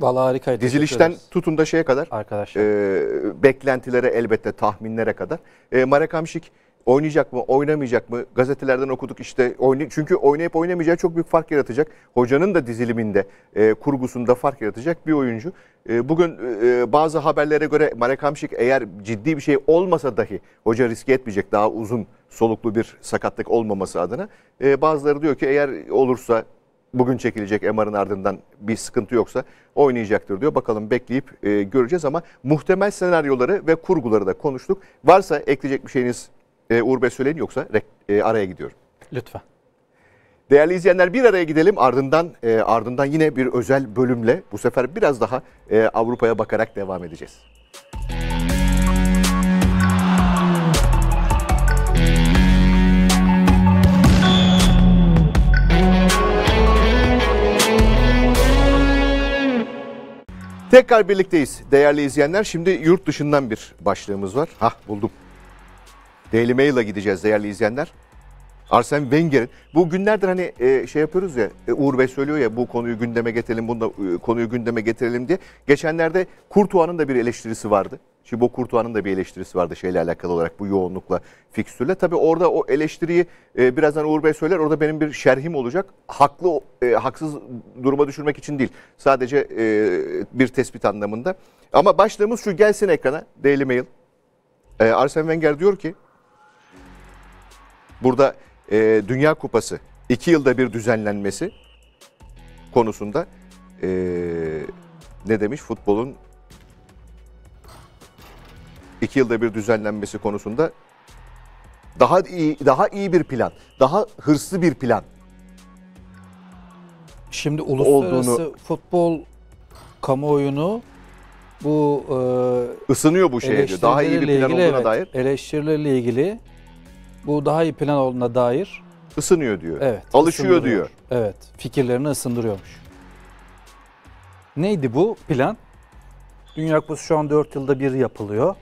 Vallahi harikaydı. Dizilişten tutun da şeye kadar. Arkadaşlar. E, beklentilere elbette tahminlere kadar. E, ee, Marek Hamşik Oynayacak mı, oynamayacak mı? Gazetelerden okuduk işte. Oynay Çünkü oynayıp oynamayacağı çok büyük fark yaratacak. Hocanın da diziliminde, e, kurgusunda fark yaratacak bir oyuncu. E, bugün e, e bazı haberlere göre Marek Hamşik eğer ciddi bir şey olmasa dahi hoca riske etmeyecek daha uzun soluklu bir sakatlık olmaması adına. E, bazıları diyor ki eğer olursa bugün çekilecek MR'ın ardından bir sıkıntı yoksa oynayacaktır diyor. Bakalım bekleyip e, göreceğiz ama muhtemel senaryoları ve kurguları da konuştuk. Varsa ekleyecek bir şeyiniz e, Uğur Bey söyleyin yoksa e, araya gidiyorum. Lütfen. Değerli izleyenler bir araya gidelim ardından e, ardından yine bir özel bölümle bu sefer biraz daha e, Avrupa'ya bakarak devam edeceğiz. Tekrar birlikteyiz değerli izleyenler. Şimdi yurt dışından bir başlığımız var. Hah buldum. Daily Mail'a gideceğiz değerli izleyenler. Arsene Wenger'in bu günlerdir hani e, şey yapıyoruz ya e, Uğur Bey söylüyor ya bu konuyu gündeme getirelim bunu da, e, konuyu gündeme getirelim diye. Geçenlerde Kurtuğan'ın da bir eleştirisi vardı. bu Kurtuğan'ın da bir eleştirisi vardı şeyle alakalı olarak bu yoğunlukla fikstürle. Tabii orada o eleştiriyi e, birazdan Uğur Bey söyler. Orada benim bir şerhim olacak. Haklı e, haksız duruma düşürmek için değil. Sadece e, bir tespit anlamında. Ama başlığımız şu gelsin ekrana Daily Mail. E, Arsene Wenger diyor ki Burada e, Dünya Kupası iki yılda bir düzenlenmesi konusunda e, ne demiş futbolun iki yılda bir düzenlenmesi konusunda daha iyi daha iyi bir plan, daha hırslı bir plan. Şimdi uluslararası olduğunu, futbol kamuoyunu bu e, ısınıyor bu şeye diyor. Daha iyi bir plan olduğuna evet, dair. Eleştirilerle ilgili bu daha iyi plan olduğuna dair. ısınıyor diyor. Evet. Alışıyor diyor. Evet. Fikirlerini ısındırıyormuş. Neydi bu plan? Dünya Kupası şu an 4 yılda bir yapılıyor.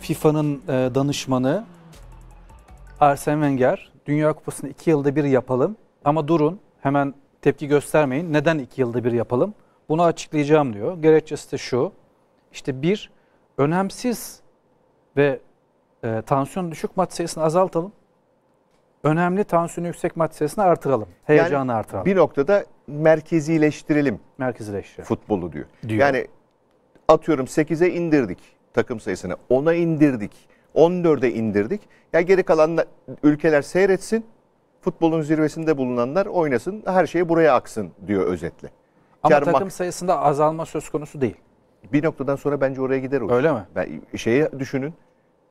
FIFA'nın e, danışmanı Arsene Wenger, Dünya Kupası'nı 2 yılda bir yapalım ama durun hemen tepki göstermeyin. Neden 2 yılda bir yapalım? Bunu açıklayacağım diyor. Gerekçesi de şu. İşte bir, önemsiz ve e, tansiyon düşük maç sayısını azaltalım. Önemli tansiyonu yüksek maç sayısını artıralım. Heyecanı yani, artıralım. Bir noktada merkezileştirelim. Merkezileştirelim. Futbolu diyor. diyor. Yani atıyorum 8'e indirdik takım sayısını. 10'a indirdik. 14'e indirdik. Ya yani geri kalan ülkeler seyretsin. Futbolun zirvesinde bulunanlar oynasın. Her şey buraya aksın diyor özetle. Ama Kermak, takım sayısında azalma söz konusu değil. Bir noktadan sonra bence oraya gider o. Öyle mi? Ben, şeyi düşünün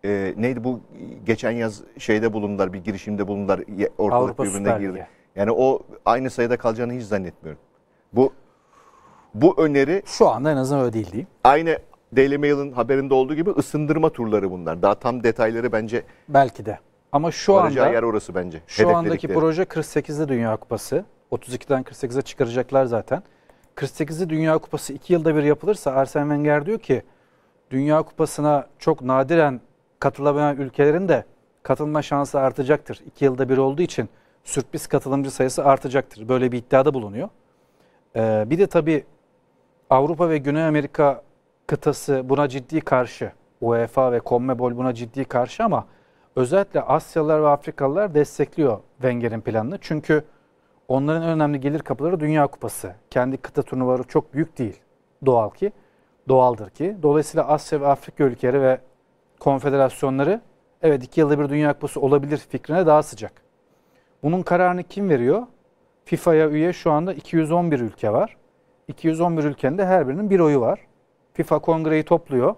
e, neydi bu geçen yaz şeyde bulundular bir girişimde bulundular ortalık Avrupa birbirine girdi. Yani o aynı sayıda kalacağını hiç zannetmiyorum. Bu bu öneri şu anda en azından öyle değil diyeyim. Aynı Daily Mail'in haberinde olduğu gibi ısındırma turları bunlar. Daha tam detayları bence belki de. Ama şu anda yer orası bence. Şu andaki proje 48'li Dünya Kupası. 32'den 48'e çıkaracaklar zaten. 48'li Dünya Kupası 2 yılda bir yapılırsa Arsene Wenger diyor ki Dünya Kupası'na çok nadiren katılamayan ülkelerin de katılma şansı artacaktır. İki yılda bir olduğu için sürpriz katılımcı sayısı artacaktır. Böyle bir iddiada bulunuyor. Ee, bir de tabii Avrupa ve Güney Amerika kıtası buna ciddi karşı. UEFA ve CONMEBOL buna ciddi karşı ama özellikle Asyalılar ve Afrikalılar destekliyor Wenger'in planını. Çünkü onların en önemli gelir kapıları Dünya Kupası. Kendi kıta turnuvaları çok büyük değil. Doğal ki. Doğaldır ki. Dolayısıyla Asya ve Afrika ülkeleri ve konfederasyonları evet iki yılda bir Dünya Kupası olabilir fikrine daha sıcak. Bunun kararını kim veriyor? FIFA'ya üye şu anda 211 ülke var. 211 ülkenin de her birinin bir oyu var. FIFA kongreyi topluyor.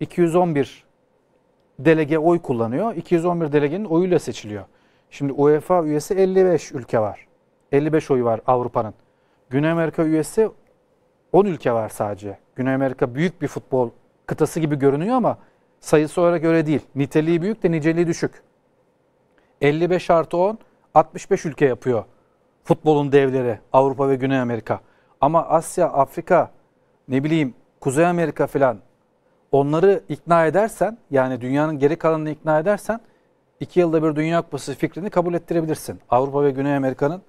211 delege oy kullanıyor. 211 delegenin oyuyla seçiliyor. Şimdi UEFA üyesi 55 ülke var. 55 oyu var Avrupa'nın. Güney Amerika üyesi 10 ülke var sadece. Güney Amerika büyük bir futbol kıtası gibi görünüyor ama sayısı olarak öyle değil. Niteliği büyük de niceliği düşük. 55 artı 10 65 ülke yapıyor futbolun devleri Avrupa ve Güney Amerika. Ama Asya, Afrika, ne bileyim Kuzey Amerika filan onları ikna edersen yani dünyanın geri kalanını ikna edersen iki yılda bir Dünya Kupası fikrini kabul ettirebilirsin. Avrupa ve Güney Amerika'nın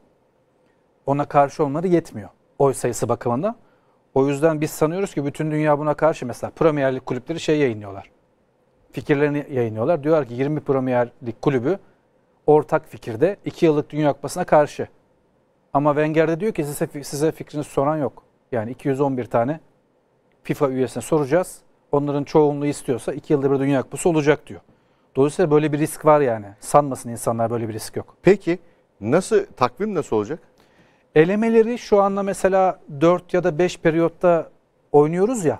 ona karşı olmaları yetmiyor oy sayısı bakımından. O yüzden biz sanıyoruz ki bütün dünya buna karşı mesela Premier Lig kulüpleri şey yayınlıyorlar fikirlerini yayınlıyorlar. Diyorlar ki 20 Premier Lig kulübü ortak fikirde 2 yıllık Dünya Kupası'na karşı. Ama Wenger de diyor ki size, size fikrinizi soran yok. Yani 211 tane FIFA üyesine soracağız. Onların çoğunluğu istiyorsa 2 yılda bir Dünya Kupası olacak diyor. Dolayısıyla böyle bir risk var yani. Sanmasın insanlar böyle bir risk yok. Peki nasıl takvim nasıl olacak? Elemeleri şu anda mesela 4 ya da 5 periyotta oynuyoruz ya.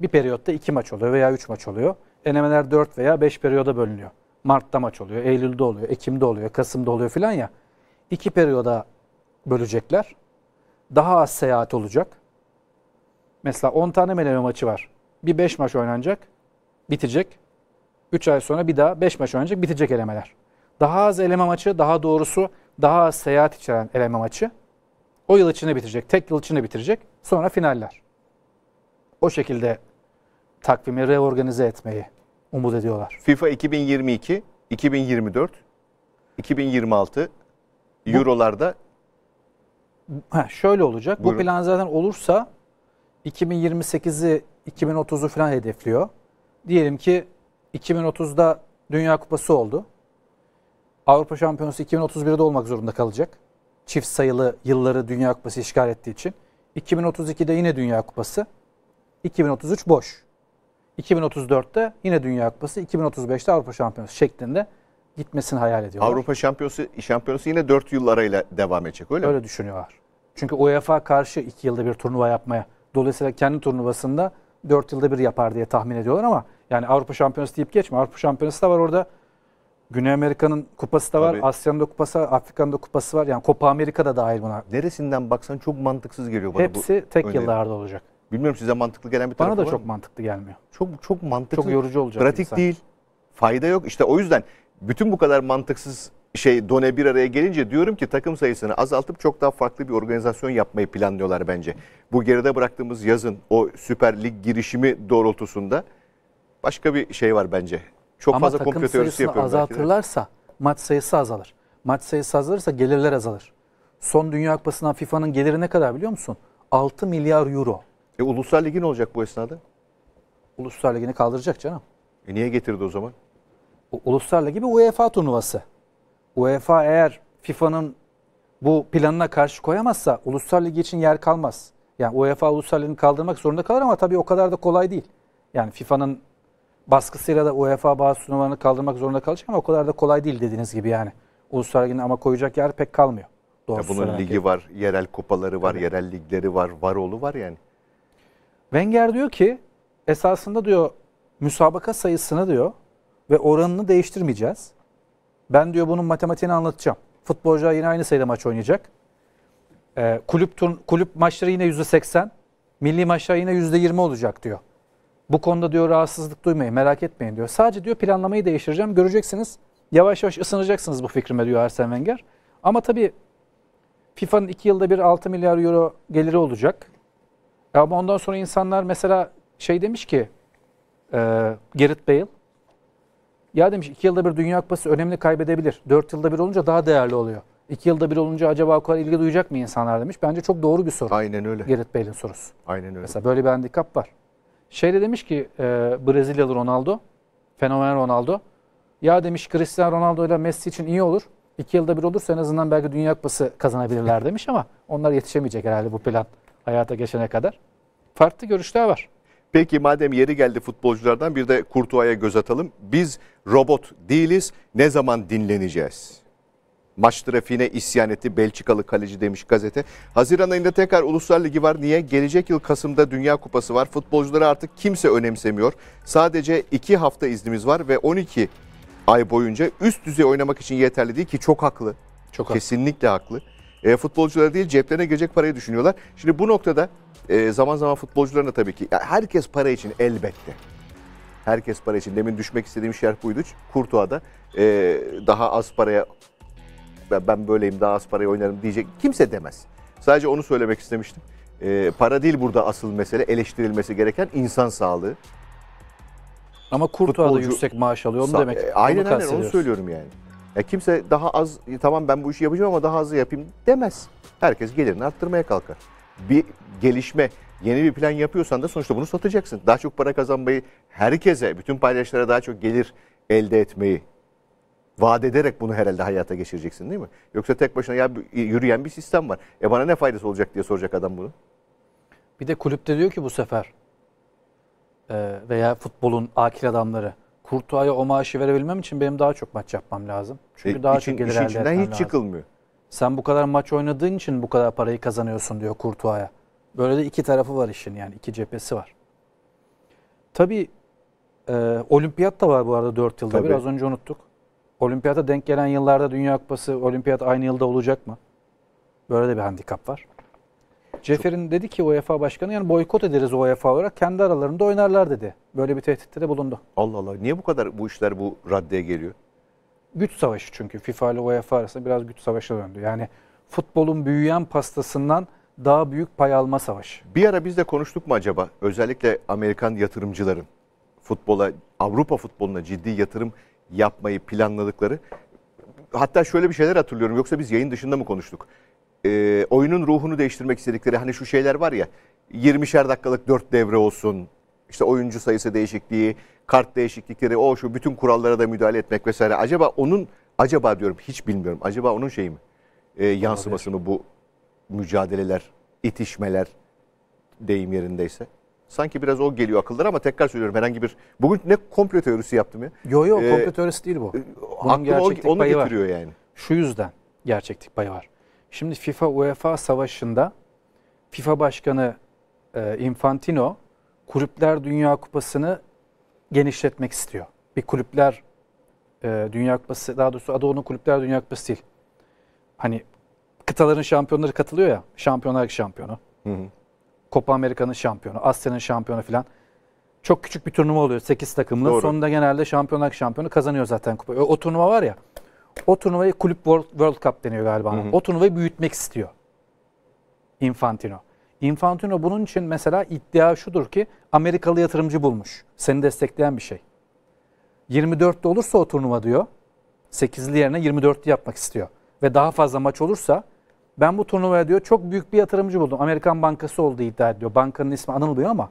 Bir periyotta 2 maç oluyor veya 3 maç oluyor denemeler 4 veya 5 periyoda bölünüyor. Mart'ta maç oluyor, Eylül'de oluyor, Ekim'de oluyor, Kasım'da oluyor filan ya. İki periyoda bölecekler. Daha az seyahat olacak. Mesela 10 tane meleme maçı var. Bir 5 maç oynanacak, bitecek. 3 ay sonra bir daha 5 maç oynanacak, bitecek elemeler. Daha az eleme maçı, daha doğrusu daha az seyahat içeren eleme maçı. O yıl içinde bitecek, tek yıl içinde bitirecek. Sonra finaller. O şekilde takvimi reorganize etmeyi umut ediyorlar. FIFA 2022, 2024, 2026 bu, Euro'larda ha, şöyle olacak. Buyurun. Bu plan zaten olursa 2028'i 2030'u falan hedefliyor. Diyelim ki 2030'da Dünya Kupası oldu. Avrupa Şampiyonası 2031'de olmak zorunda kalacak. Çift sayılı yılları Dünya Kupası işgal ettiği için. 2032'de yine Dünya Kupası. 2033 boş. 2034'te yine Dünya Kupası, 2035'te Avrupa Şampiyonası şeklinde gitmesini hayal ediyorlar. Avrupa Şampiyonası şampiyonası yine 4 yıl arayla devam edecek öyle, mi? Öyle düşünüyorlar. Çünkü UEFA karşı 2 yılda bir turnuva yapmaya. Dolayısıyla kendi turnuvasında 4 yılda bir yapar diye tahmin ediyorlar ama yani Avrupa Şampiyonası deyip geçme. Avrupa Şampiyonası da var orada. Güney Amerika'nın kupası da var, Asya'nın da kupası var, Afrika'nın da kupası var. Yani Copa Amerika da dahil buna. Neresinden baksan çok mantıksız geliyor bana Hepsi bu. Hepsi tek öneri. yıllarda olacak. Bilmiyorum size mantıklı gelen bir tarafı Bana da var çok mı? mantıklı gelmiyor. Çok çok mantıklı. Çok yorucu olacak. Pratik insan. değil. Fayda yok. İşte o yüzden bütün bu kadar mantıksız şey done bir araya gelince diyorum ki takım sayısını azaltıp çok daha farklı bir organizasyon yapmayı planlıyorlar bence. Bu geride bıraktığımız yazın o Süper Lig girişimi doğrultusunda başka bir şey var bence. Çok Ama fazla komplo teorisi yapıyorlar. Ama takım azaltırlarsa maç sayısı azalır. Maç sayısı azalırsa gelirler azalır. Son Dünya Kupası'ndan FIFA'nın geliri ne kadar biliyor musun? 6 milyar euro. E Uluslar Ligi ne olacak bu esnada? Uluslar Ligi'ni kaldıracak canım. E niye getirdi o zaman? U Uluslar Ligi bir UEFA turnuvası. UEFA eğer FIFA'nın bu planına karşı koyamazsa Uluslar Ligi için yer kalmaz. Yani UEFA Uluslar Ligi'ni kaldırmak zorunda kalır ama tabii o kadar da kolay değil. Yani FIFA'nın baskısıyla da UEFA bazı sunularını kaldırmak zorunda kalacak ama o kadar da kolay değil dediğiniz gibi yani. Uluslar Ligi'ne ama koyacak yer pek kalmıyor. ya bunun ligi gibi. var, yerel kupaları var, evet. yerel ligleri var, varolu var yani. Wenger diyor ki esasında diyor müsabaka sayısını diyor ve oranını değiştirmeyeceğiz. Ben diyor bunun matematiğini anlatacağım. Futbolcular yine aynı sayıda maç oynayacak. Ee, kulüp turn kulüp maçları yine %80, milli maçlar yine %20 olacak diyor. Bu konuda diyor rahatsızlık duymayın, merak etmeyin diyor. Sadece diyor planlamayı değiştireceğim. Göreceksiniz yavaş yavaş ısınacaksınız bu fikrime diyor Arsene Wenger. Ama tabii FIFA'nın 2 yılda bir 6 milyar euro geliri olacak. Ama ondan sonra insanlar mesela şey demiş ki e, Gerrit Bale ya demiş iki yılda bir Dünya Kupası önemli kaybedebilir. Dört yılda bir olunca daha değerli oluyor. İki yılda bir olunca acaba o kadar ilgi duyacak mı insanlar demiş. Bence çok doğru bir soru. Aynen öyle. Gerrit Bale'in sorusu. Aynen öyle. Mesela böyle bir handikap var. Şey de demiş ki e, Brezilyalı Ronaldo, fenomen Ronaldo. Ya demiş Cristiano Ronaldo ile Messi için iyi olur. İki yılda bir olursa en azından belki Dünya Kupası kazanabilirler demiş ama onlar yetişemeyecek herhalde bu plan hayata geçene kadar. Farklı görüşler var. Peki madem yeri geldi futbolculardan bir de Kurtuaya göz atalım. Biz robot değiliz. Ne zaman dinleneceğiz? Maç trafiğine isyan etti Belçikalı kaleci demiş gazete. Haziran ayında tekrar Uluslar Ligi var. Niye? Gelecek yıl Kasım'da Dünya Kupası var. Futbolcuları artık kimse önemsemiyor. Sadece 2 hafta iznimiz var ve 12 ay boyunca üst düzey oynamak için yeterli değil ki çok haklı. Çok haklı. Kesinlikle haklı. haklı e, futbolculara değil ceplerine gelecek parayı düşünüyorlar. Şimdi bu noktada e, zaman zaman futbolcularına tabii ki herkes para için elbette. Herkes para için. Demin düşmek istediğim şerh buydu. Kurtuğa'da e, daha az paraya ben, böyleyim daha az paraya oynarım diyecek kimse demez. Sadece onu söylemek istemiştim. E, para değil burada asıl mesele eleştirilmesi gereken insan sağlığı. Ama Kurtuğa Futbolcu- yüksek maaş alıyor mu demek? e, aynen aynen onu söylüyorum yani. E kimse daha az tamam ben bu işi yapacağım ama daha azı yapayım demez. Herkes gelirini arttırmaya kalkar. Bir gelişme, yeni bir plan yapıyorsan da sonuçta bunu satacaksın. Daha çok para kazanmayı, herkese, bütün paydaşlara daha çok gelir elde etmeyi vaat ederek bunu herhalde hayata geçireceksin değil mi? Yoksa tek başına ya yürüyen bir sistem var. E bana ne faydası olacak diye soracak adam bunu. Bir de kulüpte diyor ki bu sefer e, veya futbolun akil adamları Kurtuğa'ya o maaşı verebilmem için benim daha çok maç yapmam lazım. Çünkü e, daha için, çok gelir elde etmem lazım. hiç çıkılmıyor. Sen bu kadar maç oynadığın için bu kadar parayı kazanıyorsun diyor Kurtuğa'ya. Böyle de iki tarafı var işin yani iki cephesi var. Tabii e, olimpiyat da var bu arada dört yılda Tabii. biraz önce unuttuk. Olimpiyata denk gelen yıllarda Dünya Kupası olimpiyat aynı yılda olacak mı? Böyle de bir handikap var. Cefer'in dedi ki UEFA Başkanı yani boykot ederiz UEFA olarak kendi aralarında oynarlar dedi. Böyle bir tehditte de bulundu. Allah Allah niye bu kadar bu işler bu raddeye geliyor? Güç savaşı çünkü FIFA ile UEFA arasında biraz güç savaşı döndü. Yani futbolun büyüyen pastasından daha büyük pay alma savaşı. Bir ara biz de konuştuk mu acaba özellikle Amerikan yatırımcıların futbola Avrupa futboluna ciddi yatırım yapmayı planladıkları hatta şöyle bir şeyler hatırlıyorum yoksa biz yayın dışında mı konuştuk? e, oyunun ruhunu değiştirmek istedikleri hani şu şeyler var ya 20'şer dakikalık 4 devre olsun işte oyuncu sayısı değişikliği, kart değişiklikleri, o şu bütün kurallara da müdahale etmek vesaire. Acaba onun acaba diyorum hiç bilmiyorum. Acaba onun şey mi? E, yansıması mı bu mücadeleler, itişmeler deyim yerindeyse? Sanki biraz o geliyor akıllara ama tekrar söylüyorum herhangi bir... Bugün ne komplo teorisi yaptım ya? Yo yo e, komplo teorisi değil bu. E, Bunun aklıma o, onu getiriyor var. yani. Şu yüzden gerçeklik payı var. Şimdi FIFA UEFA savaşında FIFA Başkanı e, Infantino Kulüpler Dünya Kupası'nı genişletmek istiyor. Bir kulüpler e, Dünya Kupası, daha doğrusu adı onun Kulüpler Dünya Kupası değil. Hani kıtaların şampiyonları katılıyor ya. Şampiyonlar şampiyonu. Hı hı. Copa Amerika'nın şampiyonu, Asya'nın şampiyonu filan. Çok küçük bir turnuva oluyor 8 takımlı. Doğru. Sonunda genelde şampiyonlar şampiyonu kazanıyor zaten kupa. O, o turnuva var ya. O turnuvayı Kulüp World, World Cup deniyor galiba. Hı hı. O turnuvayı büyütmek istiyor. Infantino. Infantino bunun için mesela iddia şudur ki Amerikalı yatırımcı bulmuş. Seni destekleyen bir şey. 24'te olursa o turnuva diyor. 8'li yerine 24'lü yapmak istiyor. Ve daha fazla maç olursa ben bu turnuvaya diyor çok büyük bir yatırımcı buldum. Amerikan Bankası olduğu iddia ediyor. Bankanın ismi anılmıyor ama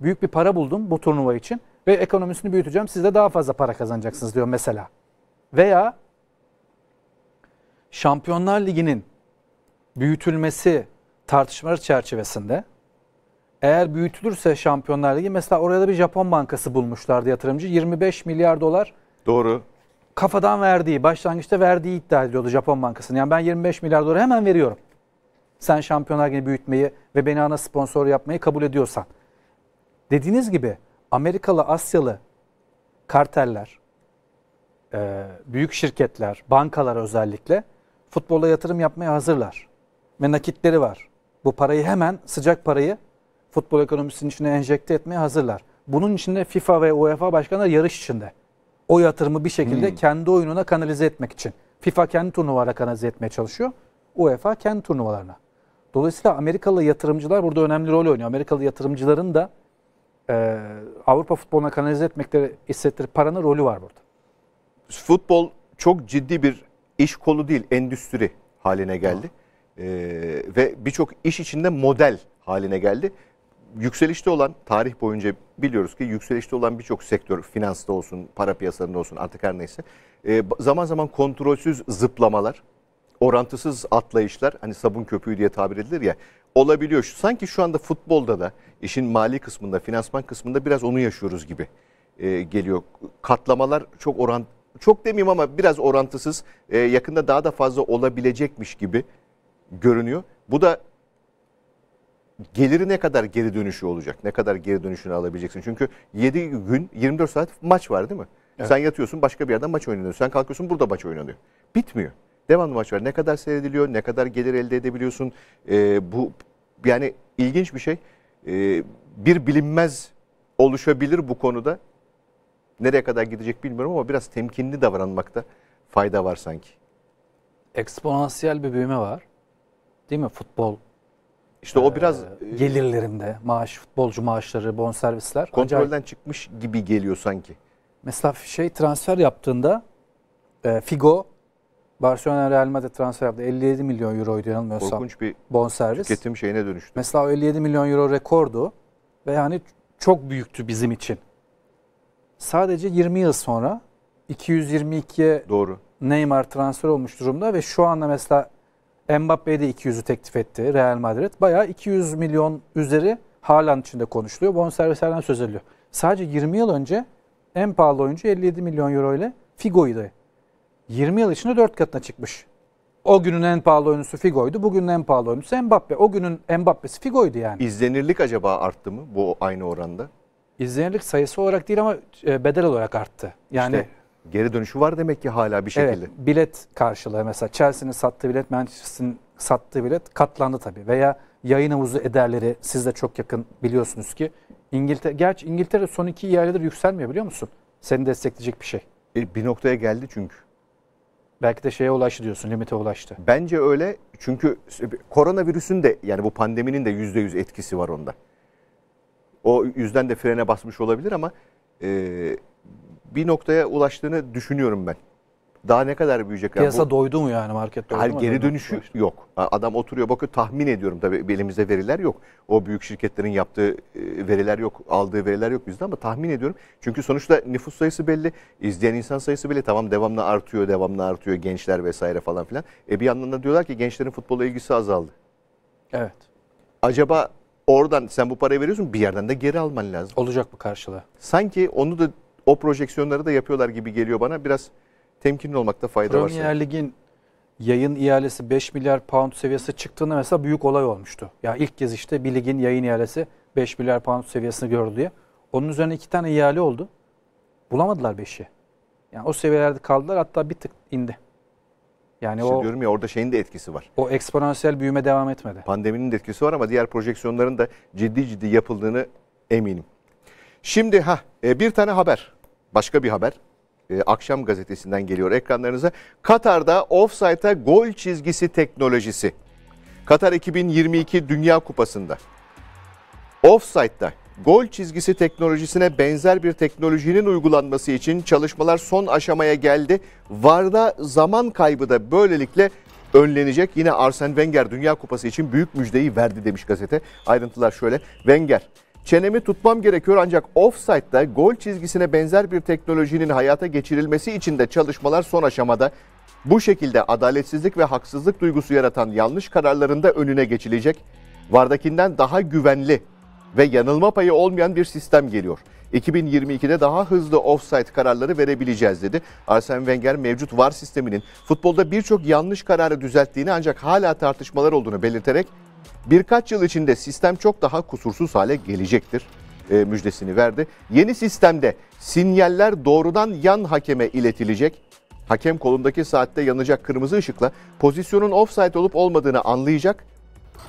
büyük bir para buldum bu turnuva için ve ekonomisini büyüteceğim. Siz de daha fazla para kazanacaksınız diyor mesela. Veya Şampiyonlar Ligi'nin büyütülmesi tartışmaları çerçevesinde eğer büyütülürse Şampiyonlar Ligi mesela oraya da bir Japon bankası bulmuşlardı yatırımcı 25 milyar dolar. Doğru. Kafadan verdiği, başlangıçta verdiği iddia ediyordu Japon Bankası'nın. Yani ben 25 milyar doları hemen veriyorum. Sen Şampiyonlar Ligi'ni büyütmeyi ve beni ana sponsor yapmayı kabul ediyorsan. Dediğiniz gibi Amerikalı, Asyalı karteller, büyük şirketler, bankalar özellikle futbola yatırım yapmaya hazırlar. Ve nakitleri var. Bu parayı hemen sıcak parayı futbol ekonomisinin içine enjekte etmeye hazırlar. Bunun içinde FIFA ve UEFA başkanları yarış içinde. O yatırımı bir şekilde hmm. kendi oyununa kanalize etmek için. FIFA kendi turnuvalara kanalize etmeye çalışıyor. UEFA kendi turnuvalarına. Dolayısıyla Amerikalı yatırımcılar burada önemli rol oynuyor. Amerikalı yatırımcıların da e, Avrupa futboluna kanalize etmekte hissettirip paranın rolü var burada. Futbol çok ciddi bir iş kolu değil endüstri haline geldi. E, ve birçok iş içinde model haline geldi. Yükselişte olan tarih boyunca biliyoruz ki yükselişte olan birçok sektör finansta olsun, para piyasalarında olsun artık her neyse e, zaman zaman kontrolsüz zıplamalar, orantısız atlayışlar hani sabun köpüğü diye tabir edilir ya olabiliyor. Sanki şu anda futbolda da işin mali kısmında, finansman kısmında biraz onu yaşıyoruz gibi e, geliyor. Katlamalar çok oran, çok demeyeyim ama biraz orantısız e, yakında daha da fazla olabilecekmiş gibi görünüyor. Bu da geliri ne kadar geri dönüşü olacak? Ne kadar geri dönüşünü alabileceksin? Çünkü 7 gün 24 saat maç var değil mi? Evet. Sen yatıyorsun başka bir yerden maç oynanıyor. Sen kalkıyorsun burada maç oynanıyor. Bitmiyor. Devamlı maç var. Ne kadar seyrediliyor? Ne kadar gelir elde edebiliyorsun? E, bu yani ilginç bir şey. E, bir bilinmez oluşabilir bu konuda nereye kadar gidecek bilmiyorum ama biraz temkinli davranmakta fayda var sanki. Eksponansiyel bir büyüme var. Değil mi futbol? İşte o biraz e, e, gelirlerinde maaş, futbolcu maaşları, bonservisler kontrolden acayip. çıkmış gibi geliyor sanki. Mesela şey transfer yaptığında e, Figo Barcelona Real Madrid transfer yaptı. 57 milyon euroydu yanılmıyorsam. Korkunç bir bonservis. tüketim şeyine dönüştü. Mesela o 57 milyon euro rekordu ve yani çok büyüktü bizim için sadece 20 yıl sonra 222'ye Doğru. Neymar transfer olmuş durumda ve şu anda mesela Mbappe'ye de 200'ü teklif etti Real Madrid. Bayağı 200 milyon üzeri halen içinde konuşuluyor. Bonservislerden söz ediliyor. Sadece 20 yıl önce en pahalı oyuncu 57 milyon euro ile Figo'ydu. 20 yıl içinde 4 katına çıkmış. O günün en pahalı oyuncusu Figo'ydu. Bugünün en pahalı oyuncusu Mbappe. O günün Mbappe'si Figo'ydu yani. İzlenirlik acaba arttı mı bu aynı oranda? İzleyenlik sayısı olarak değil ama e, bedel olarak arttı. Yani işte geri dönüşü var demek ki hala bir şekilde. Evet, bilet karşılığı mesela Chelsea'nin sattığı bilet, Manchester'ın sattığı bilet katlandı tabii. Veya yayın havuzu ederleri siz de çok yakın biliyorsunuz ki İngiltere, gerçi İngiltere son iki yerlidir yükselmiyor biliyor musun? Seni destekleyecek bir şey. E, bir noktaya geldi çünkü. Belki de şeye ulaştı diyorsun, limite ulaştı. Bence öyle çünkü e, koronavirüsün de yani bu pandeminin de %100 etkisi var onda. O yüzden de frene basmış olabilir ama e, bir noktaya ulaştığını düşünüyorum ben. Daha ne kadar büyüyecek? Piyasa yani bu, doydu mu yani market doydu yani mu? Geri dönüşü başladı. yok. Adam oturuyor bakıyor tahmin ediyorum tabii elimizde veriler yok. O büyük şirketlerin yaptığı e, veriler yok. Aldığı veriler yok bizde ama tahmin ediyorum. Çünkü sonuçta nüfus sayısı belli. izleyen insan sayısı belli. Tamam devamlı artıyor devamlı artıyor gençler vesaire falan filan. E bir yandan da diyorlar ki gençlerin futbola ilgisi azaldı. Evet. Acaba Oradan sen bu parayı veriyorsun bir yerden de geri alman lazım. Olacak mı karşılığı. Sanki onu da o projeksiyonları da yapıyorlar gibi geliyor bana. Biraz temkinli olmakta fayda var. Premier Lig'in yayın ihalesi 5 milyar pound seviyesi çıktığında mesela büyük olay olmuştu. Ya ilk kez işte bir ligin yayın ihalesi 5 milyar pound seviyesini gördü diye. Onun üzerine iki tane ihale oldu. Bulamadılar 5'i. Yani o seviyelerde kaldılar hatta bir tık indi. Yani işte o, diyorum ya orada şeyin de etkisi var. O eksponansiyel büyüme devam etmedi. Pandeminin de etkisi var ama diğer projeksiyonların da ciddi ciddi yapıldığını eminim. Şimdi ha e, bir tane haber. Başka bir haber. E, akşam gazetesinden geliyor ekranlarınıza. Katar'da offside'a gol çizgisi teknolojisi. Katar 2022 Dünya Kupası'nda offside'da Gol çizgisi teknolojisine benzer bir teknolojinin uygulanması için çalışmalar son aşamaya geldi. VAR'da zaman kaybı da böylelikle önlenecek. Yine Arsene Wenger Dünya Kupası için büyük müjdeyi verdi demiş gazete. Ayrıntılar şöyle. Wenger Çenemi tutmam gerekiyor ancak offside'da gol çizgisine benzer bir teknolojinin hayata geçirilmesi için de çalışmalar son aşamada. Bu şekilde adaletsizlik ve haksızlık duygusu yaratan yanlış kararların da önüne geçilecek. Vardakinden daha güvenli ve yanılma payı olmayan bir sistem geliyor. 2022'de daha hızlı offside kararları verebileceğiz dedi. Arsene Wenger mevcut VAR sisteminin futbolda birçok yanlış kararı düzelttiğini ancak hala tartışmalar olduğunu belirterek birkaç yıl içinde sistem çok daha kusursuz hale gelecektir e, müjdesini verdi. Yeni sistemde sinyaller doğrudan yan hakeme iletilecek. Hakem kolundaki saatte yanacak kırmızı ışıkla pozisyonun offside olup olmadığını anlayacak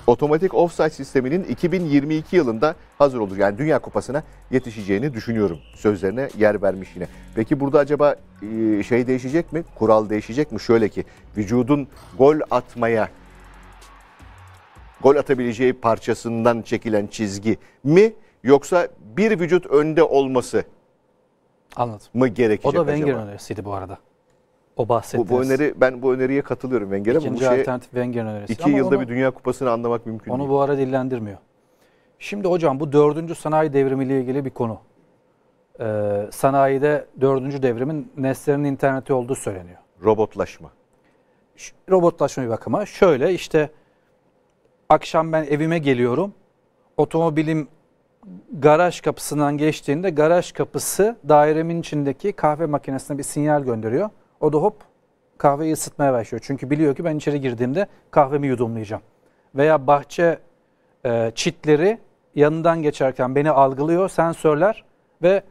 otomatik offside sisteminin 2022 yılında hazır olur Yani Dünya Kupası'na yetişeceğini düşünüyorum. Sözlerine yer vermiş yine. Peki burada acaba e, şey değişecek mi? Kural değişecek mi? Şöyle ki vücudun gol atmaya gol atabileceği parçasından çekilen çizgi mi yoksa bir vücut önde olması Anladım. mı gerekecek O da Wenger'in önerisiydi bu arada. O bahsettiniz. Bu, bu öneri ben bu öneriye katılıyorum Wenger'e. İkinci bu şey, alternatif Wenger'in önerisi. İki Ama yılda onu, bir Dünya Kupası'nı anlamak mümkün onu değil. Onu bu ara dillendirmiyor. Şimdi hocam bu dördüncü sanayi devrimiyle ilgili bir konu. Ee, sanayide dördüncü devrimin nesnenin interneti olduğu söyleniyor. Robotlaşma. Robotlaşma bir bakıma. Şöyle işte akşam ben evime geliyorum. Otomobilim garaj kapısından geçtiğinde garaj kapısı dairemin içindeki kahve makinesine bir sinyal gönderiyor o da hop kahveyi ısıtmaya başlıyor. Çünkü biliyor ki ben içeri girdiğimde kahvemi yudumlayacağım. Veya bahçe e, çitleri yanından geçerken beni algılıyor, sensörler ve